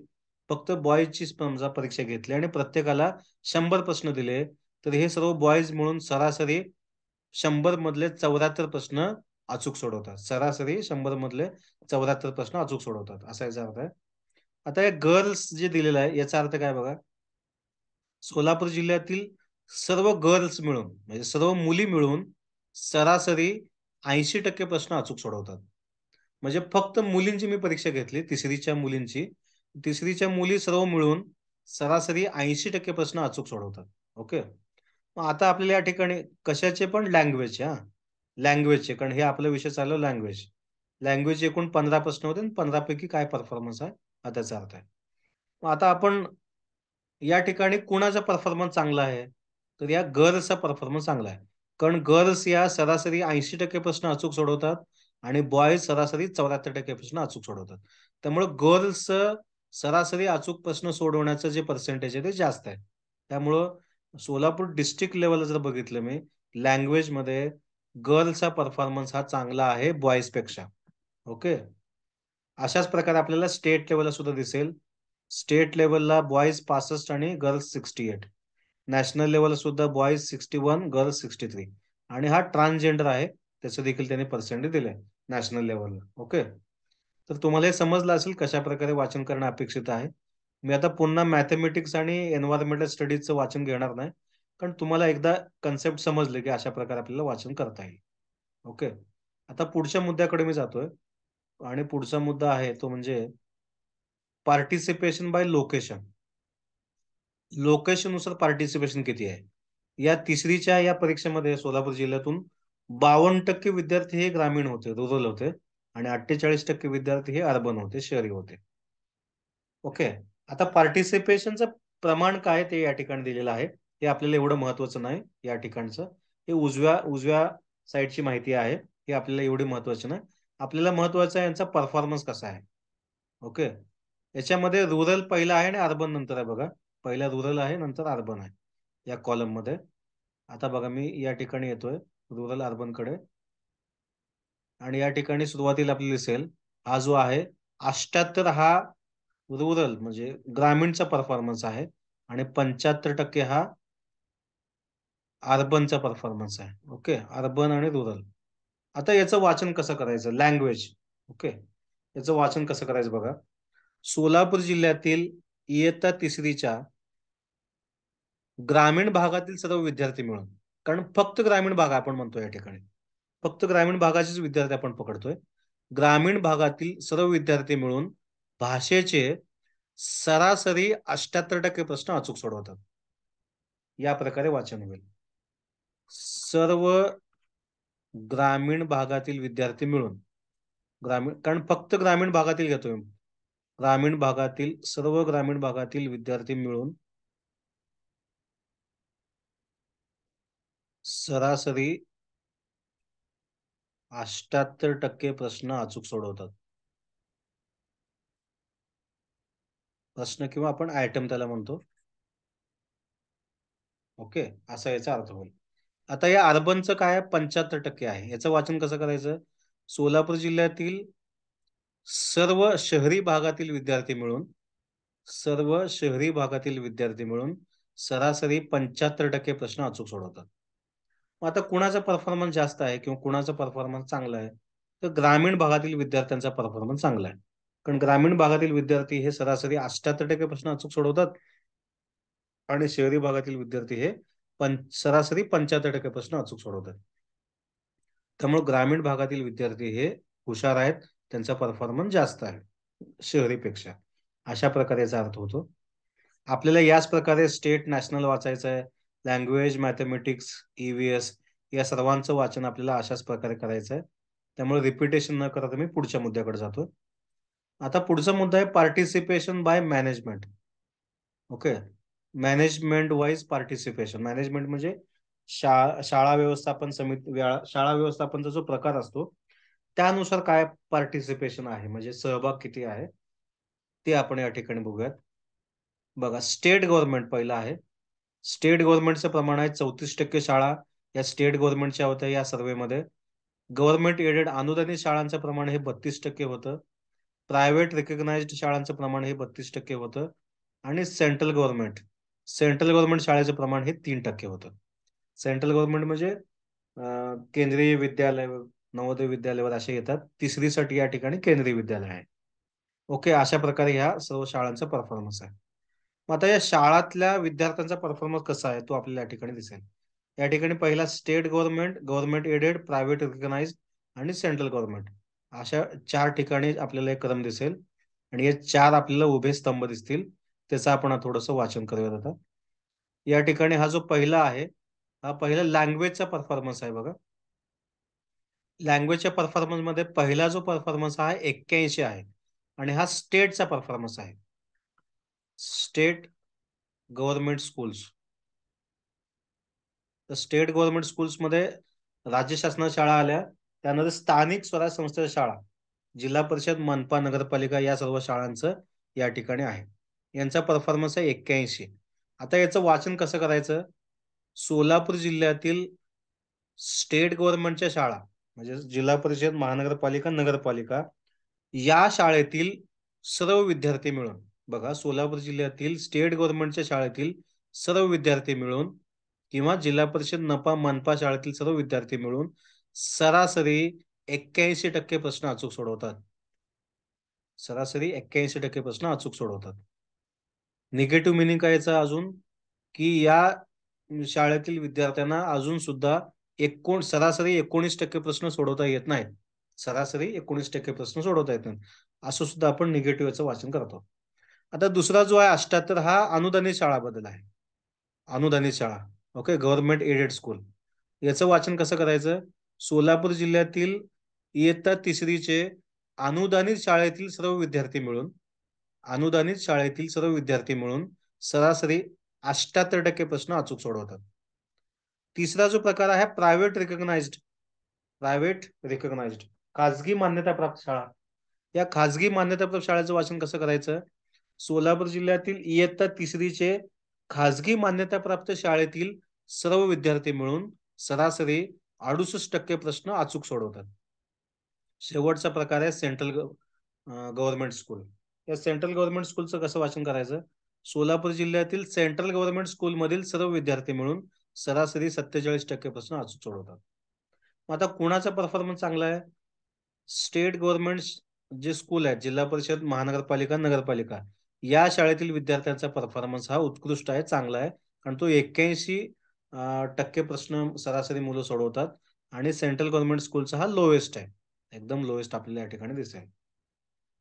फक्त बॉईजची समजा परीक्षा घेतली आणि प्रत्येकाला शंभर प्रश्न दिले तर हे सर्व बॉईज म्हणून सरासरी शंभर मधले चौऱ्याहत्तर प्रश्न अचूक सोडवतात सरासरी शंभर मधले चौऱ्याहत्तर प्रश्न अचूक सोडवतात असा याचा अर्थ आहे आता हे गर्ल्स जे दिलेलं आहे याचा अर्थ काय बघा सोलापूर जिल्ह्यातील सर्व गर्ल्स मिळून म्हणजे सर्व मुली मिळून सरासरी ऐंशी टक्के प्रश्न अचूक सोडवतात म्हणजे फक्त मुलींची मी परीक्षा घेतली तिसरीच्या मुलींची तिसरीच्या मुली सर्व मिळून सरासरी ऐंशी टक्के प्रश्न अचूक सोडवतात ओके मग आता आपल्याला या ठिकाणी कशाचे पण लँग्वेज हा लँग्वेजचे कारण हे आपला विषय चाललं लँग्वेज लँग्वेज एकूण पंधरा प्रश्न होते आणि पंधरापैकी काय परफॉर्मन्स आहे हा त्याचा अर्थ आहे मग आता आपण या ठिकाणी कुणाचा परफॉर्मन्स चांगला आहे तर या गर्ल्सचा परफॉर्मन्स चांगला आहे कारण गर्ल्स या सरासरी ऐंशी टक्के प्रश्न अचूक सोडवतात आणि बॉयज सरासरी चौऱ्याहत्तर टक्के प्रश्न अचूक सोडवतात त्यामुळे गर्ल्स सरासरी अचूक प्रश्न सोडवण्याचं जे पर्सेंटेज आहे ते जास्त आहे त्यामुळं सोलापूर डिस्ट्रिक्ट लेवलला जर बघितलं मी लँग्वेजमध्ये गर्ल्सचा परफॉर्मन्स हा चांगला आहे बॉयजपेक्षा ओके अशाच प्रकारे आपल्याला स्टेट लेवलला सुद्धा दिसेल स्टेट लेवलला बॉयज पासष्ट आणि girls sixty eight national level सुद्धा boys sixty one girls sixty three आणि हा ट्रान्सजेंडर आहे त्याचं देखील त्यांनी पर्सेंटेज दिले नॅशनल लेवलला ओके तर तुम्हाला हे समजलं असेल कशा प्रकारे वाचन करणं अपेक्षित आहे मी आता पुन्हा मॅथमॅटिक्स आणि एन्व्हायरमेंटल स्टडीजचं वाचन घेणार नाही कारण तुम्हाला एकदा कन्सेप्ट समजले की अशा प्रकारे आपल्याला वाचन करता येईल ओके आता पुढच्या मुद्द्याकडे मी जातोय आणि पुढचा मुद्दा आहे तो म्हणजे पार्टिसिपेशन बाय लोकेशन लोकेशन नुसार पार्टिसिपेशन किती आहे या तिसरीच्या या परीक्षेमध्ये सोलापूर जिल्ह्यातून बावन्न टक्के विद्यार्थी हे ग्रामीण होते रुरल होते आणि अठ्ठेचाळीस टक्के विद्यार्थी हे अर्बन होते शहरी होते ओके आता पार्टिसिपेशनचं प्रमाण काय ते या ठिकाणी दिलेलं आहे हे आपल्याला एवढं महत्वाचं नाही या ठिकाणचं हे उजव्या उजव्या साईडची माहिती आहे हे आपल्याला एवढी महत्वाची नाही आपल्याला महत्वाचं आहे यांचा परफॉर्मन्स कसा आहे ओके याच्यामध्ये रुरल पहिला आहे आणि अर्बन नंतर आहे बघा पहिला रुरल आहे नंतर अर्बन आहे या कॉलम मध्ये आता बघा मी या ठिकाणी येतोय रुरल अर्बन कडे आणि या ठिकाणी सुरुवातीला आपली दिसेल हा जो आहे अष्ट्याहत्तर हा रुरल म्हणजे ग्रामीणचा परफॉर्मन्स आहे आणि पंच्याहत्तर टक्के हा अर्बनचा परफॉर्मन्स आहे ओके अर्बन आणि रुरल आता याचं वाचन कसं करायचं लँग्वेज ओके याचं वाचन कसं करायचं बघा सोलापूर जिल्ह्यातील इयत्ता तिसरीच्या ग्रामीण भागातील सर्व विद्यार्थी मिळून कारण फक्त ग्रामीण भाग आपण म्हणतो या ठिकाणी फक्त ग्रामीण भागाचेच विद्यार्थी आपण पकडतोय ग्रामीण भागातील सर्व विद्यार्थी मिळून भाषेचे सरासरी अष्ट्याहत्तर टक्के प्रश्न अचूक सोडवतात या प्रकारे वाचन होईल सर्व ग्रामीण भागातील विद्यार्थी मिळून ग्रामीण कारण फक्त ग्रामीण भागातील घेतोय ग्रामीण भागातील सर्व ग्रामीण भागातील विद्यार्थी मिळून सरासरी अष्ट्याहत्तर टक्के प्रश्न अचूक सोडवतात प्रश्न किंवा आपण आयटम त्याला म्हणतो ओके असा याचा अर्थ होईल आता या अर्बनचं काय पंच्याहत्तर टक्के आहे याचं वाचन कसं करायचं सोलापूर जिल्ह्यातील सर्व शहरी भागातील विद्यार्थी मिळून सर्व शहरी भागातील विद्यार्थी मिळून सरासरी पंच्याहत्तर टक्के प्रश्न अचूक सोडवतात मग आता कुणाचा परफॉर्मन्स जास्त आहे किंवा कुणाचा परफॉर्मन्स चांगला आहे तर ग्रामीण भागातील विद्यार्थ्यांचा परफॉर्मन्स चांगला आहे कारण ग्रामीण भागातील विद्यार्थी हे सरासरी अष्ट्याहत्तर टक्के प्रश्न अचूक सोडवतात आणि शहरी भागातील विद्यार्थी हे पं सरासरी पंच्याहत्तर टक्के प्रश्न अचूक सोडवतात त्यामुळे ग्रामीण भागातील विद्यार्थी हे हुशार आहेत त्यांचा परफॉर्मन्स जास्त आहे शहरीपेक्षा अशा प्रकारे अर्थ होतो आपल्याला याच प्रकारे स्टेट नॅशनल वाचायचं आहे लँग्वेज मॅथमॅटिक्स ईव्हीएस या सर्वांचं वाचन आपल्याला अशाच प्रकारे करायचं आहे त्यामुळे रिपिटेशन न करता मी पुढच्या मुद्द्याकडे जातो आता पुढचा मुद्दा आहे participation by management okay management wise participation management म्हणजे शा शाळा व्यवस्थापन समिती शाळा व्यवस्थापनचा जो प्रकार असतो त्यानुसार काय पार्टिसिपेशन आहे म्हणजे सहभाग किती आहे ते आपण या ठिकाणी बघूयात बघा स्टेट गव्हर्नमेंट पहिला आहे स्टेट गव्हर्नमेंटचं प्रमाण आहे चौतीस टक्के शाळा या स्टेट गव्हर्नमेंटच्या होत्या या सर्वेमध्ये गव्हर्नमेंट एडेड अनुदानित शाळांचं प्रमाण हे बत्तीस टक्के होतं प्रायव्हेट रेकग्नाइज्ड शाळांचं प्रमाण हे बत्तीस टक्के होतं आणि सेंट्रल गव्हर्नमेंट सेंट्रल गव्हर्नमेंट शाळेचं प्रमाण हे तीन टक्के होतं सेंट्रल गव्हर्नमेंट म्हणजे केंद्रीय विद्यालय नवोदय विद्यालयावर अशा येतात तिसरीसाठी या ठिकाणी केंद्रीय विद्यालय आहे ओके अशा प्रकारे ह्या सर्व शाळांचा परफॉर्मन्स आहे मग आता या शाळातल्या विद्यार्थ्यांचा परफॉर्मन्स कसा आहे तो आपल्याला या ठिकाणी दिसेल या ठिकाणी पहिला state government government aided private recognize आणि सेंट्रल गव्हर्नमेंट अशा चार ठिकाणी आपल्याला एक क्रम दिसेल आणि हे चार आपल्याला उभे स्तंभ दिसतील त्याचं आपण थोडस वाचन करूयात आता या ठिकाणी हा जो पहिला आहे हा पहिला लँग्वेजचा परफॉर्मन्स आहे बघा लँग्वेजच्या परफॉर्मन्समध्ये पहिला जो परफॉर्मन्स आहे एक्क्याऐंशी आहे आणि हा स्टेटचा परफॉर्मन्स आहे स्टेट गव्हर्नमेंट स्कूल्स तर स्टेट गव्हर्नमेंट स्कूल्समध्ये राज्य शासना शाळा आल्या त्यानंतर स्थानिक स्वराज्य संस्थेच्या शाळा जिल्हा परिषद मनपा नगरपालिका या सर्व शाळांचं या ठिकाणी आहे यांचा परफॉर्मन्स आहे एक्क्याऐंशी आता याचं वाचन कसं करायचं सोलापूर जिल्ह्यातील स्टेट गव्हर्नमेंटच्या शाळा म्हणजे जिल्हा परिषद महानगरपालिका नगरपालिका या शाळेतील सर्व विद्यार्थी मिळून बघा सोलापूर जिल्ह्यातील स्टेट गव्हर्नमेंटच्या शाळेतील सर्व विद्यार्थी मिळून किंवा जिल्हा परिषद नपा मनपा शाळेतील सर्व विद्यार्थी मिळून सरासरी एक्क्याऐंशी टक्के प्रश्न अचूक सोडवतात सरासरी एक्क्याऐंशी टक्के प्रश्न अचूक सोडवतात निगेटिव्ह मिनिंग काय अजून की या शाळेतील विद्यार्थ्यांना अजून सुद्धा एकोण सरासरी एकोणीस टक्के प्रश्न सोडवता येत नाहीत सरासरी एकोणीस टक्के प्रश्न सोडवता येत नाही असं सुद्धा आपण निगेटिव्हचं वाचन करतो आता दुसरा जो आहे अष्ट्यात्तर हा अनुदानित शाळा बदल आहे अनुदानित शाळा ओके गव्हर्नमेंट एडेड स्कूल याचं वाचन कसं करायचं सोलापूर जिल्ह्यातील इयत्ता तिसरीचे अनुदानित शाळेतील सर्व विद्यार्थी मिळून अनुदानित शाळेतील सर्व विद्यार्थी मिळून सरासरी अष्ट्याहत्तर टक्के प्रश्न अचूक सोडवतात तिसरा जो प्रकार आहे प्रायव्हेट रिकग्नाइज्ड प्रायव्हेट रिकग्नाइज्ड खाजगी मान्यता प्राप्त शाळा या खाजगी प्राप्त शाळेचं वाचन कसं करायचं सोलापूर जिल्ह्यातील इयत्ता तिसरीचे खाजगी मान्यता प्राप्त शाळेतील सर्व विद्यार्थी मिळून सरासरी अडुसष्ट टक्के प्रश्न अचूक सोडवतात शेवटचा प्रकार आहे सेंट्रल गव्हर्नमेंट स्कूल या सेंट्रल गव्हर्नमेंट स्कूलचं कसं वाचन करायचं सोलापूर जिल्ह्यातील सेंट्रल गव्हर्नमेंट स्कूलमधील सर्व विद्यार्थी मिळून सरासरी सत्तेचाळीस टक्केपासून आज सोडवतात मग आता कुणाचा परफॉर्मन्स चांगला आहे स्टेट गव्हर्नमेंट जे स्कूल आहेत जिल्हा परिषद महानगरपालिका नगरपालिका या शाळेतील विद्यार्थ्यांचा परफॉर्मन्स हा उत्कृष्ट आहे चांगला आहे कारण तो एक्क्याऐंशी टक्के प्रश्न सरासरी मुलं सोडवतात आणि सेंट्रल गव्हर्नमेंट स्कूलचा हा लोएस्ट आहे एकदम लोएस्ट आपल्याला या ठिकाणी दिसेल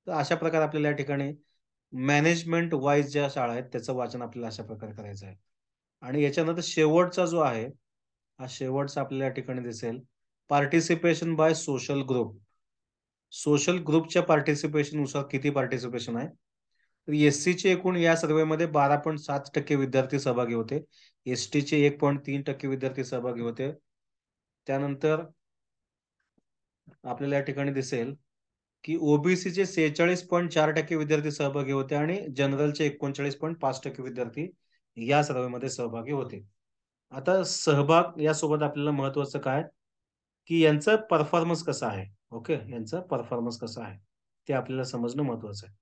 तर अशा प्रकारे आपल्याला या ठिकाणी मॅनेजमेंट वाईज ज्या शाळा आहेत त्याचं वाचन आपल्याला अशा प्रकारे करायचं आहे आणि याच्यानंतर शेवटचा जो आहे हा शेवटचा आपल्याला या ठिकाणी दिसेल participation by social group social ग्रुपच्या नुसार किती पार्टिसिपेशन आहे तर एस सीचे एकूण या सर्वेमध्ये बारा पॉईंट सात टक्के विद्यार्थी सहभागी होते एस टीचे एक पॉईंट तीन टक्के विद्यार्थी सहभागी होते त्यानंतर आपल्याला या ठिकाणी दिसेल की ओबीसीचे सेहेचाळीस पॉईंट चार टक्के विद्यार्थी सहभागी होते आणि जनरलचे एकोणचाळीस पॉईंट पाच टक्के विद्यार्थी या मध्ये सहभागी होते आता सहभाग यासोबत आपल्याला महत्वाचं काय की यांचं परफॉर्मन्स कसा आहे ओके यांचं परफॉर्मन्स कसा आहे ते आपल्याला समजणं महत्वाचं आहे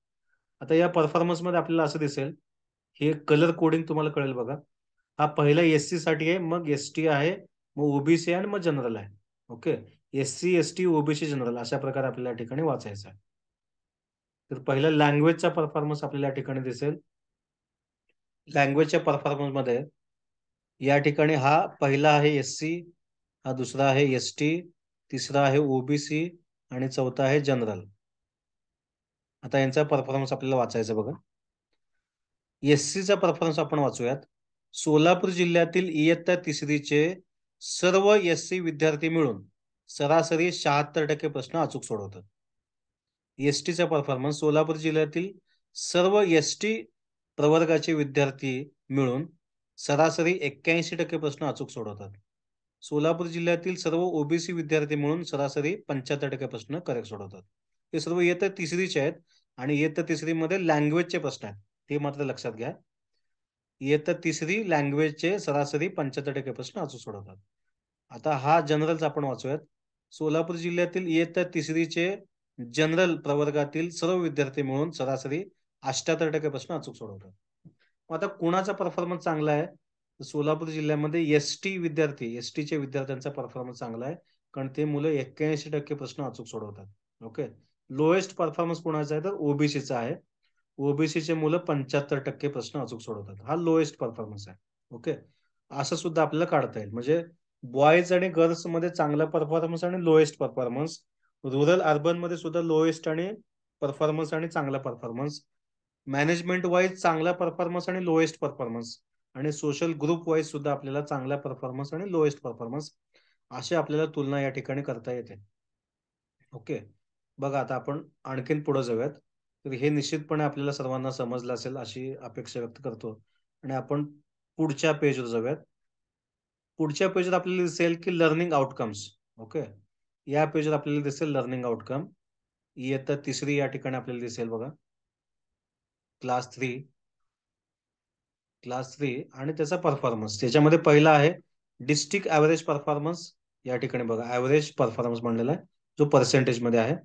आता या परफॉर्मन्समध्ये आपल्याला असं दिसेल हे कलर कोडिंग तुम्हाला कळेल बघा हा पहिला एस सी साठी आहे मग एस टी आहे मग ओबीसी आणि मग जनरल आहे okay S C S T OBC general अशा प्रकारे आपल्याला या ठिकाणी वाचायचं आहे तर पहिला लँग्वेजचा परफॉर्मन्स आपल्याला या ठिकाणी दिसेल लँग्वेजच्या परफॉर्मन्समध्ये या ठिकाणी हा पहिला आहे एस सी हा दुसरा आहे एस टी तिसरा आहे ओबीसी आणि चौथा आहे जनरल आता यांचा परफॉर्मन्स आपल्याला वाचायचा बघा एस सीचा परफॉर्मन्स आपण वाचूयात सोलापूर जिल्ह्यातील इयत्ता तिसरीचे सर्व एस सी विद्यार्थी मिळून सरासरी शहात्तर टक्के प्रश्न अचूक सोडवतात एस टीचा परफॉर्मन्स सोलापूर जिल्ह्यातील सर्व एस टी प्रवर्गाचे विद्यार्थी मिळून सरासरी एक्क्याऐंशी टक्के प्रश्न अचूक सोडवतात सोलापूर जिल्ह्यातील सर्व ओबीसी विद्यार्थी मिळून सरासरी पंच्याहत्तर टक्के प्रश्न करेक्ट सोडवतात हे सर्व येत तिसरीचे आहेत आणि येत तिसरीमध्ये लँग्वेजचे प्रश्न आहेत ते मात्र लक्षात घ्या येत तिसरी लँग्वेजचे सरासरी पंच्याहत्तर टक्के प्रश्न अचूक सोडवतात आता हा जनरलचा आपण वाचूयात सोलापूर जिल्ह्यातील येत तिसरीचे जनरल प्रवर्गातील सर्व विद्यार्थी मिळून सरासरी अष्ट्याहत्तर टक्के प्रश्न अचूक सोडवतात मग आता कुणाचा परफॉर्मन्स चांगला आहे सोलापूर जिल्ह्यामध्ये एस टी विद्यार्थी एस टीचे विद्यार्थ्यांचा परफॉर्मन्स चांगला आहे कारण ते मुलं एक्क्याऐंशी टक्के प्रश्न अचूक सोडवतात ओके लोएस्ट परफॉर्मन्स कुणाचा आहे तर ओबीसीचा आहे ओबीसीचे मुलं पंच्याहत्तर टक्के प्रश्न अचूक सोडवतात हा लोएस्ट परफॉर्मन्स आहे ओके असं सुद्धा आपल्याला काढता येईल म्हणजे बॉयज आणि गर्ल्स मध्ये चांगला परफॉर्मन्स आणि लोएस्ट परफॉर्मन्स रुरल अर्बन मध्ये सुद्धा लोएस्ट आणि परफॉर्मन्स आणि चांगला परफॉर्मन्स मॅनेजमेंट वाईज चांगला परफॉर्मन्स आणि लोएस्ट परफॉर्मन्स आणि सोशल ग्रुप वाईज सुद्धा आपल्याला चांगला परफॉर्मन्स आणि लोएस्ट परफॉर्मन्स अशी आपल्याला तुलना या ठिकाणी करता येते ओके बघा आता आपण आणखीन पुढे जाऊयात तर हे निश्चितपणे आपल्याला सर्वांना समजलं असेल अशी अपेक्षा व्यक्त करतो आणि आपण पुढच्या पेजवर जाऊयात पुढच्या पेजवर आपल्याला दिसेल की लर्निंग आउटकम्स ओके या पेजवर आपल्याला दिसेल लर्निंग आउटकम इयत्ता तिसरी या ठिकाणी आपल्याला दिसेल बघा क्लास थ्री क्लास थ्री आणि त्याचा परफॉर्मन्स त्याच्यामध्ये पहिला आहे डिस्ट्रिक्ट ऍव्हरेज परफॉर्मन्स या ठिकाणी बघा ऍव्हरेज परफॉर्मन्स म्हणलेला आहे जो मध्ये आहे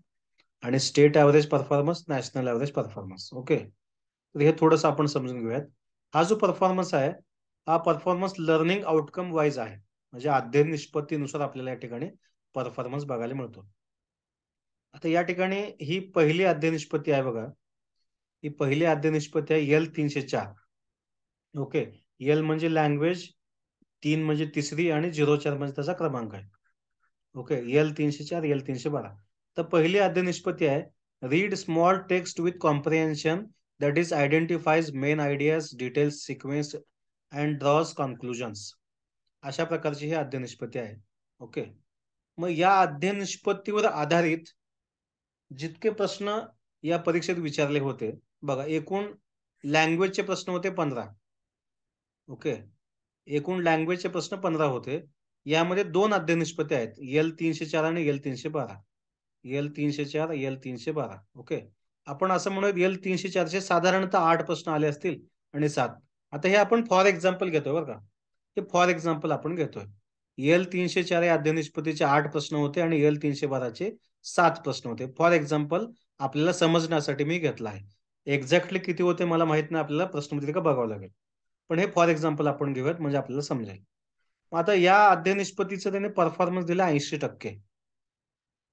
आणि state average performance national average performance okay तर हे थोडस आपण समजून घेऊयात हा जो परफॉर्मन्स आहे हा परफॉर्मन्स लर्निंग आउटकम वाईज आहे म्हणजे अध्ययन निष्पत्तीनुसार आपल्याला या ठिकाणी परफॉर्मन्स बघायला मिळतो आता या ठिकाणी ही पहिली अध्ययन निष्पत्ती आहे बघा ही पहिली आद्य निष्पत्ती आहे एल तीनशे चार ओके एल म्हणजे लँग्वेज तीन म्हणजे तिसरी आणि झिरो चार म्हणजे त्याचा क्रमांक आहे ओके एल तीनशे चार एल तीनशे बारा तर पहिली आद्य निष्पत्ती आहे read small text with comprehension that is identifies main ideas details sequence and draws conclusions अशा प्रकारची ही आद्य निष्पत्ती आहे ओके मग या आद्य निष्पत्तीवर आधारित जितके प्रश्न या परीक्षेत विचारले होते बघा एकूण लँग्वेजचे प्रश्न होते पंधरा ओके एकूण लँग्वेजचे प्रश्न पंधरा होते यामध्ये दोन अध्ययन आहेत एल तीनशे चार आणि एल तीनशे बारा एल तीनशे चार एल तीनशे बारा ओके आपण असं म्हणूया एल तीनशे चारशे साधारणतः आठ प्रश्न आले असतील आणि सात आता हे आपण फॉर एक्झाम्पल घेतोय बरं का हे फॉर एक्झाम्पल आपण घेतोय एल तीनशे चार या अध्ययन आठ प्रश्न होते आणि एल तीनशे बाराचे सात प्रश्न होते फॉर एक्झाम्पल आपल्याला समजण्यासाठी मी घेतला आहे एक्झॅक्टली किती होते मला माहित नाही आपल्याला प्रश्नपत्रिका बघावं लागेल पण हे फॉर एक्झाम्पल आपण घेऊयात म्हणजे आपल्याला समजेल आता या अध्ययन निष्पत्तीचं त्याने परफॉर्मन्स दिला ऐंशी टक्के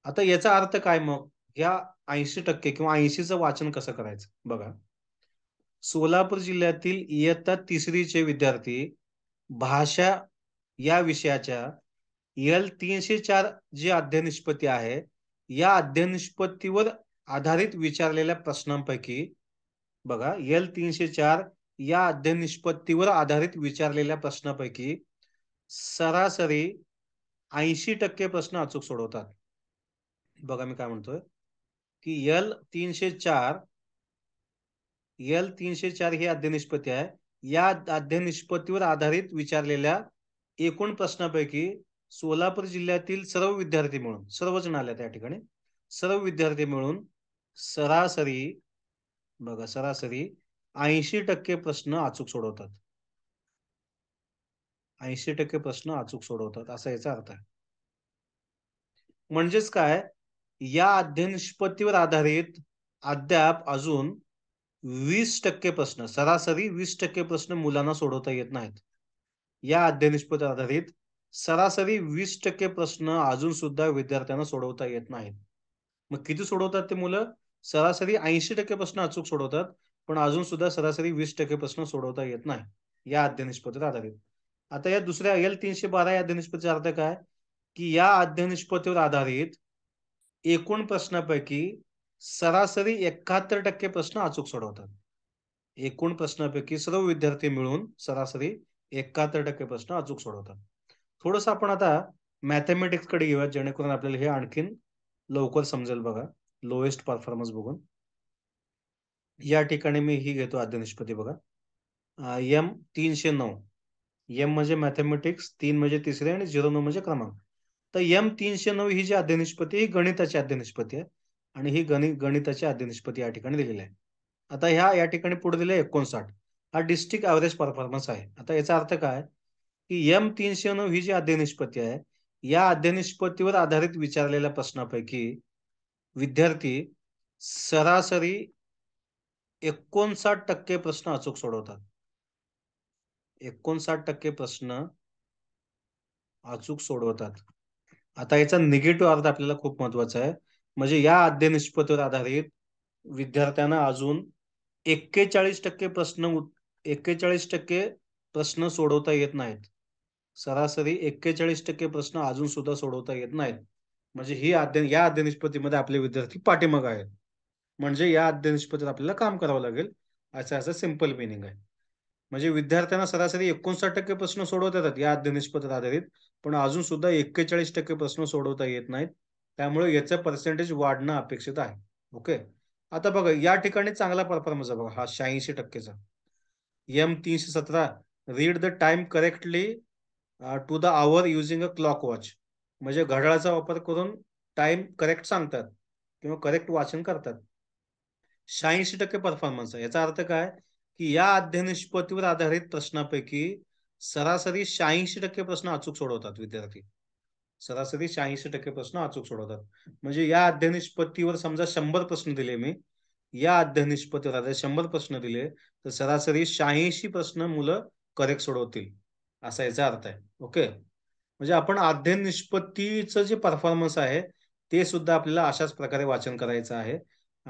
आता याचा अर्थ काय मग या ऐंशी टक्के किंवा ऐंशीचं वाचन कसं करायचं बघा सोलापूर जिल्ह्यातील इयत्ता तिसरीचे विद्यार्थी भाषा या विषयाच्या एल तीनशे चार जी अध्ययन निष्पत्ती आहे या अध्ययन निष्पत्तीवर आधारित विचारलेल्या प्रश्नांपैकी बघा एल तीनशे चार या अध्ययन निष्पत्तीवर आधारित विचारलेल्या प्रश्नापैकी सरासरी ऐंशी टक्के प्रश्न अचूक सोडवतात बघा मी काय म्हणतोय की एल तीनशे चार एल तीनशे चार ही अध्ययन निष्पत्ती आहे या अध्ययन निष्पत्तीवर आधारित विचारलेल्या एकूण प्रश्नापैकी सोलापूर जिल्ह्यातील सर्व विद्यार्थी मिळून सर्वजण आल्या त्या ठिकाणी सर्व विद्यार्थी मिळून सरासरी बघा सरासरी ऐंशी टक्के प्रश्न अचूक सोडवतात ऐंशी टक्के प्रश्न अचूक सोडवतात असा याचा अर्थ आहे म्हणजेच काय या अध्ययन निष्पत्तीवर आधारित अद्याप अजून वीस टक्के प्रश्न सरासरी वीस टक्के प्रश्न मुलांना सोडवता येत नाहीत या अध्ययन आधारित सरासरी वीस टक्के प्रश्न अजून सुद्धा विद्यार्थ्यांना सोडवता येत नाहीत मग किती सोडवतात ते मुलं सरासरी ऐंशी टक्के प्रश्न अचूक सोडवतात पण अजून सुद्धा सरासरी वीस टक्के प्रश्न सोडवता येत नाही या अध्यनिष्पत्तीवर आधारित आता या दुसऱ्या एल तीनशे बारा या अध्ययनिष्पतीचा अर्थ काय की या अध्ययनिष्पतीवर आधारित एकूण प्रश्नापैकी सरासरी एकाहत्तर टक्के प्रश्न अचूक सोडवतात एकूण प्रश्नापैकी सर्व विद्यार्थी मिळून सरासरी एकाहत्तर टक्के प्रश्न अचूक सोडवतात थोडस आपण आता मॅथमॅटिक्स कडे घेऊया जेणेकरून आपल्याला हे आणखीन लवकर समजेल बघा लोएस्ट परफॉर्मन्स बघून या ठिकाणी मी ही घेतो आद्य निष्पत्ती बघा एम तीनशे नऊ एम म्हणजे मॅथमॅटिक्स तीन म्हणजे तिसरे आणि झिरो नऊ म्हणजे क्रमांक तर एम तीनशे नऊ ही जी आद्य निष्पत्ती ही गणिताची आद्य निष्पत्ती आहे आणि ही गणित गणिताची आद्य निष्पत्ती या ठिकाणी दिलेली आहे आता ह्या या ठिकाणी पुढे दिले एकोणसाठ हा डिस्ट्रिक्ट ऍव्हरेज परफॉर्मन्स आहे आता याचा अर्थ काय की एम तीनशे नऊ ही जी आद्य निष्पत्ती आहे या आद्य निष्पत्तीवर आधारित विचारलेल्या प्रश्नापैकी विद्यार्थी सरासरी एकोणसाठ टक्के प्रश्न अचूक सोडवतात एकोणसाठ टक्के प्रश्न अचूक सोडवतात आता याचा निगेटिव्ह अर्थ आपल्याला खूप महत्वाचा आहे म्हणजे या अध्ययनिष्पतीवर आधारित विद्यार्थ्यांना अजून एक्केचाळीस टक्के प्रश्न एक्केचाळीस टक्के प्रश्न सोडवता येत नाहीत सरासरी एक्केचाळीस टक्के प्रश्न अजून सुद्धा सोडवता येत नाहीत म्हणजे ही अध्ययन या अध्ययन निष्पत्तीमध्ये आपले विद्यार्थी पाठीमाग आहेत म्हणजे या अध्ययन निष्पत्तीत आपल्याला काम करावं लागेल असं असं सिम्पल मिनिंग आहे म्हणजे विद्यार्थ्यांना सरासरी एकोणसाठ टक्के प्रश्न सोडवता येतात या अध्ययन निष्पत्तीत आधारित पण अजून सुद्धा एक्केचाळीस टक्के प्रश्न सोडवता येत नाहीत त्यामुळे याचं पर्सेंटेज वाढणं अपेक्षित आहे ओके आता बघा या ठिकाणी चांगला परफॉर्मन्स आहे बघा हा शहाऐंशी टक्केचा एम तीनशे सतरा read the time correctly to the hour using a clock watch म्हणजे घड्याळाचा वापर करून टाइम करेक्ट सांगतात किंवा करेक्ट वाचन करतात शहाऐंशी टक्के परफॉर्मन्स याचा अर्थ काय की या अध्ययन निष्पत्तीवर आधारित प्रश्नापैकी सरासरी शहाऐंशी टक्के प्रश्न अचूक सोडवतात विद्यार्थी सरासरी शहाऐंशी टक्के प्रश्न अचूक सोडवतात म्हणजे या अध्ययन निष्पत्तीवर समजा शंभर प्रश्न दिले मी या अध्ययन निष्पत्तीवर आधारित शंभर प्रश्न दिले तर सरासरी शहाऐंशी प्रश्न मुलं करेक्ट सोडवतील असा याचा अर्थ आहे ओके म्हणजे आपण अध्ययन निष्पत्तीचं जे परफॉर्मन्स आहे ते सुद्धा आपल्याला अशाच प्रकारे वाचन करायचं आहे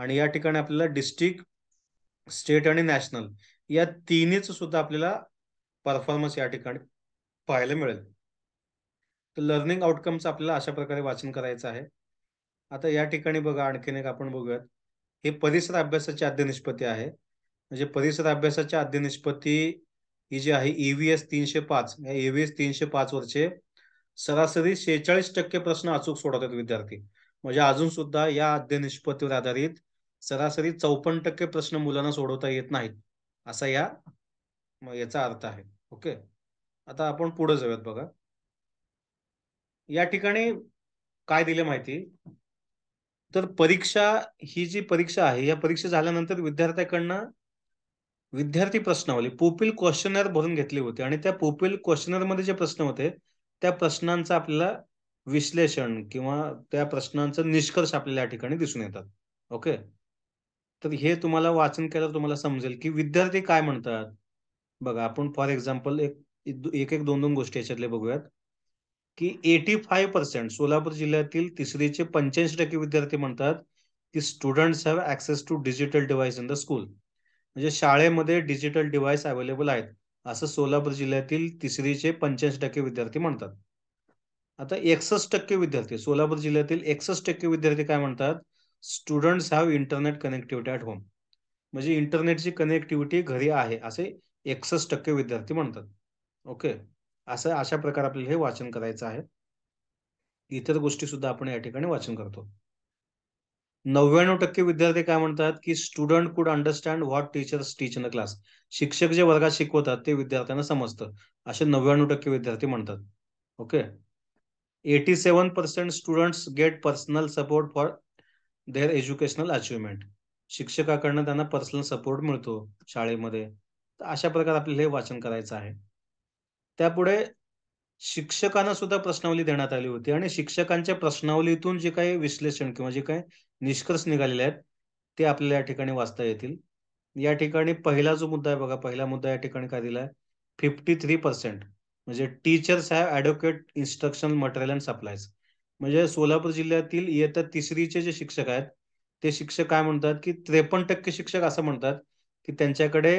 आणि या ठिकाणी आपल्याला डिस्ट्रिक्ट स्टेट आणि नॅशनल या तिन्हीच सुद्धा आपल्याला परफॉर्मन्स या ठिकाणी पाहायला मिळेल तर लर्निंग आउटकमचं आपल्याला अशा प्रकारे वाचन करायचं आहे आता या ठिकाणी बघा आणखीन एक आपण बघूयात हे परिसर अभ्यासाची आद्य निष्पत्ती आहे म्हणजे परिसर अभ्यासाची आद्य निष्पत्ती ही जी आहे ईव्हीएस e तीनशे पाच या ईव्हीएस e तीनशे पाच वरचे सरासरी शेहेचाळीस टक्के प्रश्न अचूक सोडवतात विद्यार्थी म्हणजे अजून सुद्धा या अध्य निष्पत्तीवर आधारित सरासरी चौपन्न टक्के प्रश्न मुलांना सोडवता येत नाहीत असा या याचा अर्थ आहे ओके आता आपण पुढे जाऊयात बघा या ठिकाणी काय दिले माहिती तर परीक्षा ही जी परीक्षा आहे या परीक्षा झाल्यानंतर विद्यार्थ्याकडनं विद्यार्थी प्रश्नावली पोपिल क्वेश्चनर भरून घेतली होती आणि त्या पोपिल क्वेश्चनर मध्ये जे प्रश्न होते त्या प्रश्नांचं आपल्याला विश्लेषण किंवा त्या प्रश्नांचा निष्कर्ष आपल्याला या ठिकाणी दिसून येतात ओके तर हे तुम्हाला वाचन केल्यावर तुम्हाला समजेल की विद्यार्थी काय म्हणतात बघा आपण फॉर एक्झाम्पल एक एक एक दोन दोन गोष्टी याच्यातले बघूयात की एटी फाईव्ह पर्सेंट सोलापूर जिल्ह्यातील तिसरीचे पंच्याऐंशी टक्के विद्यार्थी म्हणतात की students have access to digital device in the school म्हणजे शाळेमध्ये डिजिटल डिव्हाइस अवेलेबल आहेत असं सोलापूर जिल्ह्यातील तिसरीचे पंच्याऐंशी टक्के विद्यार्थी म्हणतात आता एकसष्ट टक्के विद्यार्थी सोलापूर जिल्ह्यातील एकसष्ट टक्के विद्यार्थी काय म्हणतात students have internet connectivity at home म्हणजे इंटरनेटची कनेक्टिव्हिटी घरी आहे असे एकसष्ट टक्के विद्यार्थी म्हणतात ओके असं अशा प्रकारे आपल्याला हे वाचन करायचं आहे इतर गोष्टी सुद्धा आपण या ठिकाणी वाचन करतो नव्याण्णव टक्के विद्यार्थी काय म्हणतात की student could understand what teachers teach in class शिक्षक जे वर्गात शिकवतात ते विद्यार्थ्यांना समजतं असे नव्याण्णव टक्के विद्यार्थी म्हणतात okay eighty seven percent students get personal support for their educational achievement शिक्षकाकडनं त्यांना पर्सनल सपोर्ट मिळतो शाळेमध्ये तर अशा प्रकारे आपल्याला हे वाचन करायचं आहे त्यापुढे शिक्षकांना सुद्धा प्रश्नावली देण्यात आली होती आणि शिक्षकांच्या प्रश्नावलीतून जे काही विश्लेषण किंवा जे काही निष्कर्ष निघालेले आहेत ते आपल्याला या ठिकाणी वाचता येतील या ठिकाणी पहिला जो मुद्दा आहे बघा पहिला मुद्दा या ठिकाणी काय दिला आहे फिफ्टी थ्री पर्सेंट म्हणजे teachers have advocate instructional material and supplies म्हणजे सोलापूर जिल्ह्यातील इयत्ता तिसरीचे जे शिक्षक आहेत ते शिक्षक काय म्हणतात की त्रेपन्न टक्के शिक्षक असं म्हणतात की त्यांच्याकडे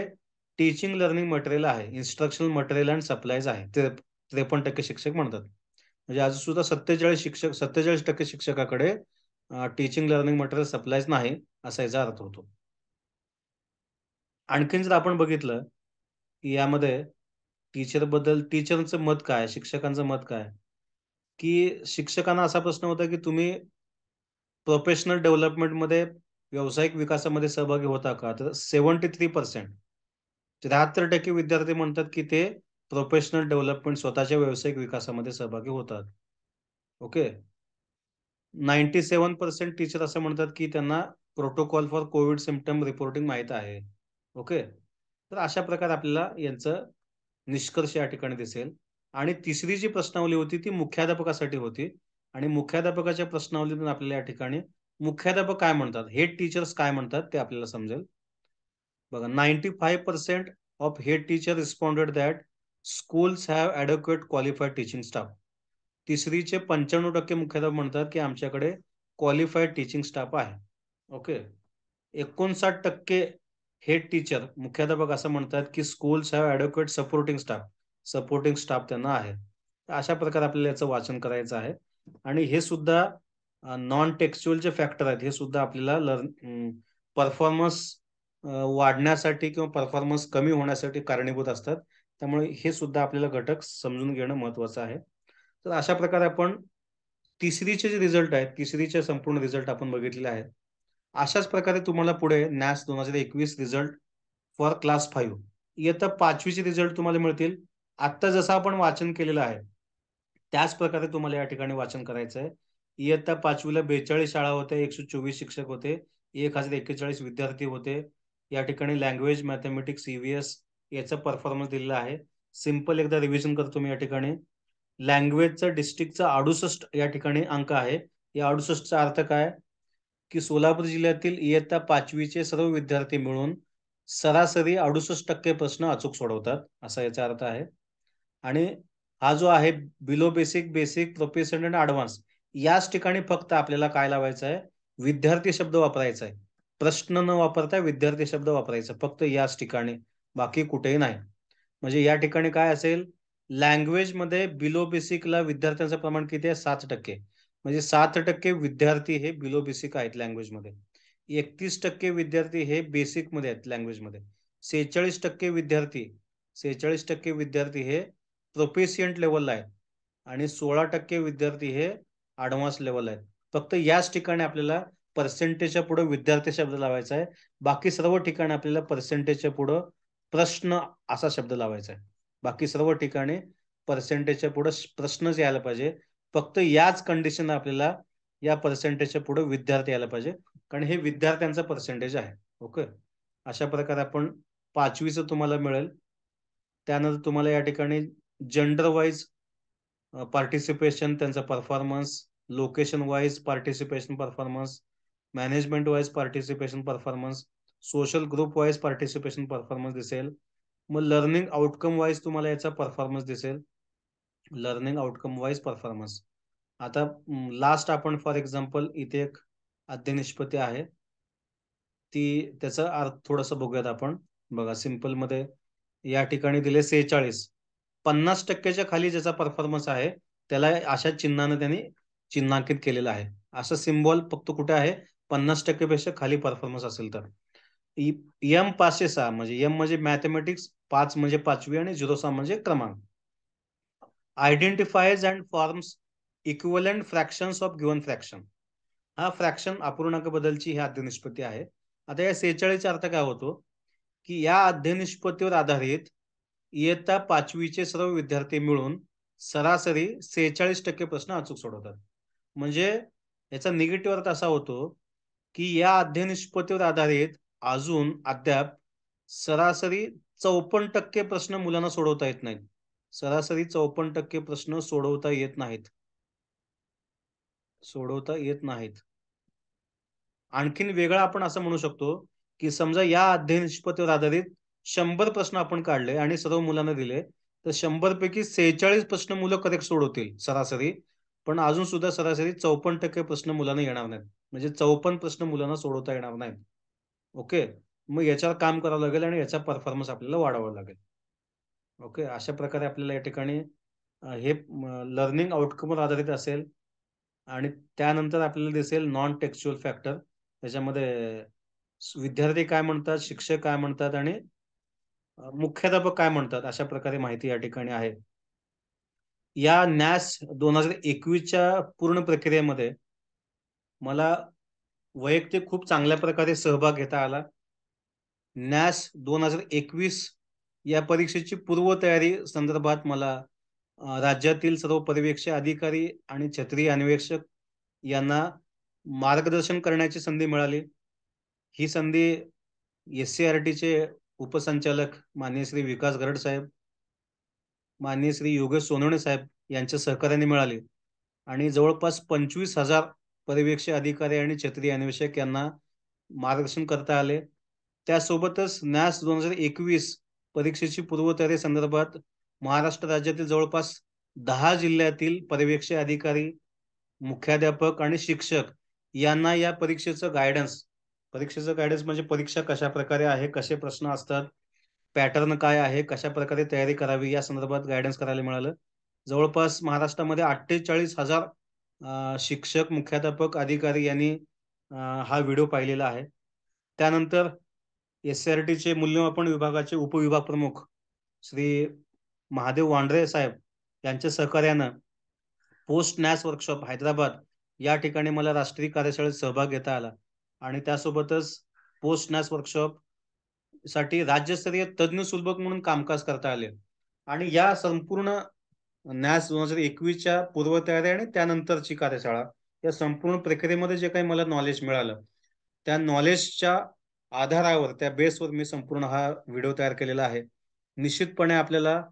टीचिंग लर्निंग मटेरियल आहे इन्स्ट्रक्शनल मटेरियल अँड सप्लायज आहे त्रेपन्न टक्के शिक्षक म्हणतात म्हणजे आज सुद्धा सत्तेचाळीस शिक्षक सत्तेचाळीस टक्के शिक्षकाकडे टीचिंग लर्निंग मटेरियल सप्लायच नाही असा याचा अर्थ होतो आणखीन जर आपण बघितलं की यामध्ये टीचर बद्दल टीचरचं मत काय शिक्षकांचं मत काय की शिक्षकांना असा प्रश्न होता की तुम्ही प्रोफेशनल डेव्हलपमेंटमध्ये व्यावसायिक विकासामध्ये सहभागी होता का तर सेवन्टी थ्री पर्सेंट त्र्याहत्तर टक्के विद्यार्थी म्हणतात की ते प्रोफेशनल डेव्हलपमेंट स्वतःच्या व्यावसायिक विकासामध्ये सहभागी होतात okay ninety seven percent teacher असं म्हणतात की त्यांना protocol for covid symptom reporting माहीत आहे ओके तर अशा प्रकारे आपल्याला यांचं निष्कर्ष या ठिकाणी दिसेल आणि तिसरी जी प्रश्नावली होती ती मुख्याध्यापकासाठी होती आणि मुख्याध्यापकाच्या प्रश्नावलीतून आपल्याला या ठिकाणी मुख्याध्यापक काय म्हणतात हेड टीचर्स काय म्हणतात ते आपल्याला समजेल बघा ninety five percent of head teacher responded that schools have adequate qualified teaching staff तिसरीचे पंच्याण्णव टक्के मुख्याध्यापक म्हणतात की आमच्याकडे क्वालिफाईड टीचिंग स्टाफ आहे ओके एकोणसाठ टक्के हेड टीचर मुख्याध्यापक असं म्हणतात की schools have advocate supporting staff supporting staff त्यांना आहे अशा प्रकारे आपल्याला याचं वाचन करायचं आहे आणि हे सुद्धा नॉन टेक्स्च्युअलचे फॅक्टर आहेत हे सुद्धा आपल्याला लर्न परफॉर्मन्स वाढण्यासाठी किंवा परफॉर्मन्स कमी होण्यासाठी कारणीभूत असतात त्यामुळे हे सुद्धा आपल्याला घटक समजून घेणं महत्वाचं आहे तर अशा प्रकारे आपण तिसरीचे जे रिझल्ट आहेत तिसरीचे संपूर्ण रिझल्ट आपण बघितलेले आहेत अशाच प्रकारे तुम्हाला पुढे नॅस दोन हजार एकवीस रिझल्ट फॉर क्लास फाईव्ह इयत्ता पाचवीचे रिझल्ट तुम्हाला मिळतील आत्ता जसं आपण वाचन केलेलं आहे त्याच प्रकारे तुम्हाला या ठिकाणी वाचन करायचं आहे इयत्ता पाचवीला बेचाळीस शाळा होत्या एकशे चोवीस शिक्षक होते एक हजार एक्केचाळीस विद्यार्थी होते या ठिकाणी लँग्वेज मॅथमॅटिक्स सीव्हीएस याचा परफॉर्मन्स दिलेला आहे सिम्पल एकदा रिव्हिजन करतो मी या ठिकाणी लँग्वेजचा डिस्ट्रिक्टचा अडुसष्ट या ठिकाणी अंक आहे या अडुसष्टचा अर्थ काय की सोलापूर जिल्ह्यातील इयत्ता पाचवीचे सर्व विद्यार्थी मिळून सरासरी अडुसष्ट टक्के प्रश्न अचूक सोडवतात असा याचा अर्थ आहे आणि हा जो आहे below basic basic profession and advance याच ठिकाणी फक्त आपल्याला काय लावायचं आहे विद्यार्थी शब्द वापरायचा आहे प्रश्न न वापरता विद्यार्थी शब्द वापरायचा फक्त याच ठिकाणी बाकी कुठेही नाही म्हणजे या ठिकाणी काय असेल लँग्वेज मध्ये बिलो बेसिकला विद्यार्थ्यांचं प्रमाण किती आहे सात टक्के म्हणजे सात टक्के विद्यार्थी हे बिलो बेसिक आहेत लँग्वेजमध्ये एकतीस टक्के विद्यार्थी हे बेसिक मध्ये आहेत लँग्वेजमध्ये सेहेचाळीस टक्के विद्यार्थी सेहेचाळीस टक्के विद्यार्थी हे प्रोपेशियंट लेवलला आहेत आणि सोळा टक्के विद्यार्थी हे ॲडव्हान्स लेवल आहेत फक्त याच ठिकाणी आपल्याला पर्सेंटेजच्या पुढे विद्यार्थी शब्द लावायचा आहे बाकी सर्व ठिकाणी आपल्याला पर्सेंटेजच्या पुढे प्रश्न असा शब्द लावायचा आहे बाकी सर्व ठिकाणी पर्सेंटेजच्या पुढे प्रश्नच यायला पाहिजे फक्त याच कंडिशन आपल्याला या पर्सेंटेजच्या पुढे विद्यार्थी यायला पाहिजे कारण हे विद्यार्थ्यांचा पर्सेंटेज आहे ओके अशा प्रकारे आपण पाचवीच तुम्हाला मिळेल त्यानंतर तुम्हाला या ठिकाणी जेंडर वाईज पार्टिसिपेशन त्यांचा performance location wise participation performance management wise participation performance social group wise participation performance दिसेल मग लर्निंग आउटकम वाईज तुम्हाला याचा परफॉर्मन्स दिसेल लर्निंग आउटकम वाईज परफॉर्मन्स आता लास्ट आपण फॉर एक्झाम्पल इथे एक निष्पत्ती आहे ती त्याचा अर्थ थोडासा बघूयात आपण बघा सिम्पल मध्ये या ठिकाणी दिले सेहेचाळीस पन्नास टक्क्याच्या खाली ज्याचा परफॉर्मन्स आहे त्याला अशा चिन्हाने त्यांनी चिन्हांकित केलेलं आहे असं सिम्बॉल फक्त कुठे आहे पन्नास पेक्षा खाली परफॉर्मन्स असेल तर एम पाचशे सहा म्हणजे एम म्हणजे मॅथमॅटिक्स पाच म्हणजे पाचवी आणि झिरो सहा म्हणजे क्रमांक identifies and forms equivalent fractions of given fraction हा फ्रॅक्शन अपूर्णांक बदलची ही अध्ययन आहे आता या सेहेचाळीसचा अर्थ काय होतो की या अध्ययन आधारित इयत्ता पाचवीचे सर्व विद्यार्थी मिळून सरासरी सेहेचाळीस टक्के प्रश्न अचूक सोडवतात म्हणजे याचा निगेटिव्ह अर्थ असा होतो की या अध्ययन आधारित अजून अद्याप सरासरी चौपन्न टक्के प्रश्न मुलांना सोडवता येत नाहीत सरासरी चौपन्न टक्के प्रश्न सोडवता येत नाहीत सोडवता येत नाहीत आणखीन वेगळा आपण असं म्हणू शकतो की समजा या अध्ययन आधारित शंभर प्रश्न आपण काढले आणि सर्व मुलांना दिले तर शंभर पैकी सेहेचाळीस प्रश्न मुलं करेक्ट सोडवतील सरासरी पण अजून सुद्धा सरासरी चौपन्न टक्के प्रश्न मुलांना येणार नाहीत म्हणजे चौपन्न प्रश्न मुलांना सोडवता येणार नाहीत ओके मग याच्यावर काम करावं लागेल आणि याचा परफॉर्मन्स आपल्याला वाढवावा लागेल ओके अशा प्रकारे आपल्याला या ठिकाणी हे लर्निंग आउटकमवर आधारित असेल आणि त्यानंतर आपल्याला दिसेल नॉन टेक्स्च्युअल फॅक्टर त्याच्यामध्ये विद्यार्थी काय म्हणतात शिक्षक काय म्हणतात आणि मुख्याध्यापक काय म्हणतात अशा प्रकारे माहिती या ठिकाणी आहे या नॅस दोन हजार एकवीसच्या पूर्ण प्रक्रियेमध्ये मला वैयक्तिक खूप चांगल्या प्रकारे सहभाग घेता आला नॅस दोन हजार एकवीस या परीक्षेची पूर्वतयारी संदर्भात मला राज्यातील सर्व पर्यवेक्षक अधिकारी आणि छत्री अन्वेक्षक यांना मार्गदर्शन करण्याची संधी मिळाली ही संधी एस सी आर टीचे उपसंचालक मान्य श्री विकास गरड साहेब मान्य श्री योगेश सोनवणे साहेब यांच्या सहकार्याने मिळाली आणि जवळपास पंचवीस हजार परिवेक्ष अधिकारी आणि छत्री अन्वेषक यांना मार्गदर्शन करता आले त्यासोबतच न्यास दोन हजार एकवीस परीक्षेची पूर्वतयारी संदर्भात महाराष्ट्र राज्यातील जवळपास दहा जिल्ह्यातील पर्यवेक्षक अधिकारी मुख्याध्यापक आणि शिक्षक यांना या परीक्षेचं गायडन्स परीक्षेचं गायडन्स म्हणजे परीक्षा कशा प्रकारे आहे कसे प्रश्न असतात पॅटर्न काय आहे कशा प्रकारे तयारी करावी या संदर्भात गायडन्स करायला मिळालं जवळपास महाराष्ट्रामध्ये अठ्ठेचाळीस हजार शिक्षक मुख्याध्यापक अधिकारी यांनी हा व्हिडिओ पाहिलेला आहे त्यानंतर एस सी आर टीचे मूल्यमापन विभागाचे उपविभाग प्रमुख श्री महादेव वांढरे साहेब यांच्या सहकार्यानं पोस्ट नॅस वर्कशॉप हैदराबाद या ठिकाणी मला राष्ट्रीय कार्यशाळेत सहभाग घेता आला आणि त्यासोबतच पोस्ट नॅस वर्कशॉप साठी राज्यस्तरीय तज्ज्ञ सुलभक म्हणून कामकाज करता आले आणि या संपूर्ण न्यास दोन हजार एकवीसच्या पूर्वतयारी आणि त्यानंतरची कार्यशाळा या संपूर्ण प्रक्रियेमध्ये जे काही मला नॉलेज मिळालं त्या नॉलेजच्या आधारावर त्या बेसवर मी संपूर्ण हा व्हिडिओ तयार केलेला आहे निश्चितपणे आपल्याला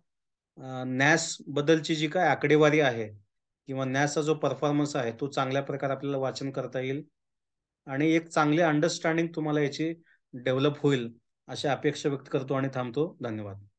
नॅस बद्दलची जी काय आकडेवारी आहे किंवा नॅसचा जो परफॉर्मन्स आहे तो चांगल्या प्रकारे आपल्याला वाचन करता येईल आणि एक चांगले अंडरस्टँडिंग तुम्हाला याची डेव्हलप होईल अशी अपेक्षा व्यक्त करतो आणि थांबतो धन्यवाद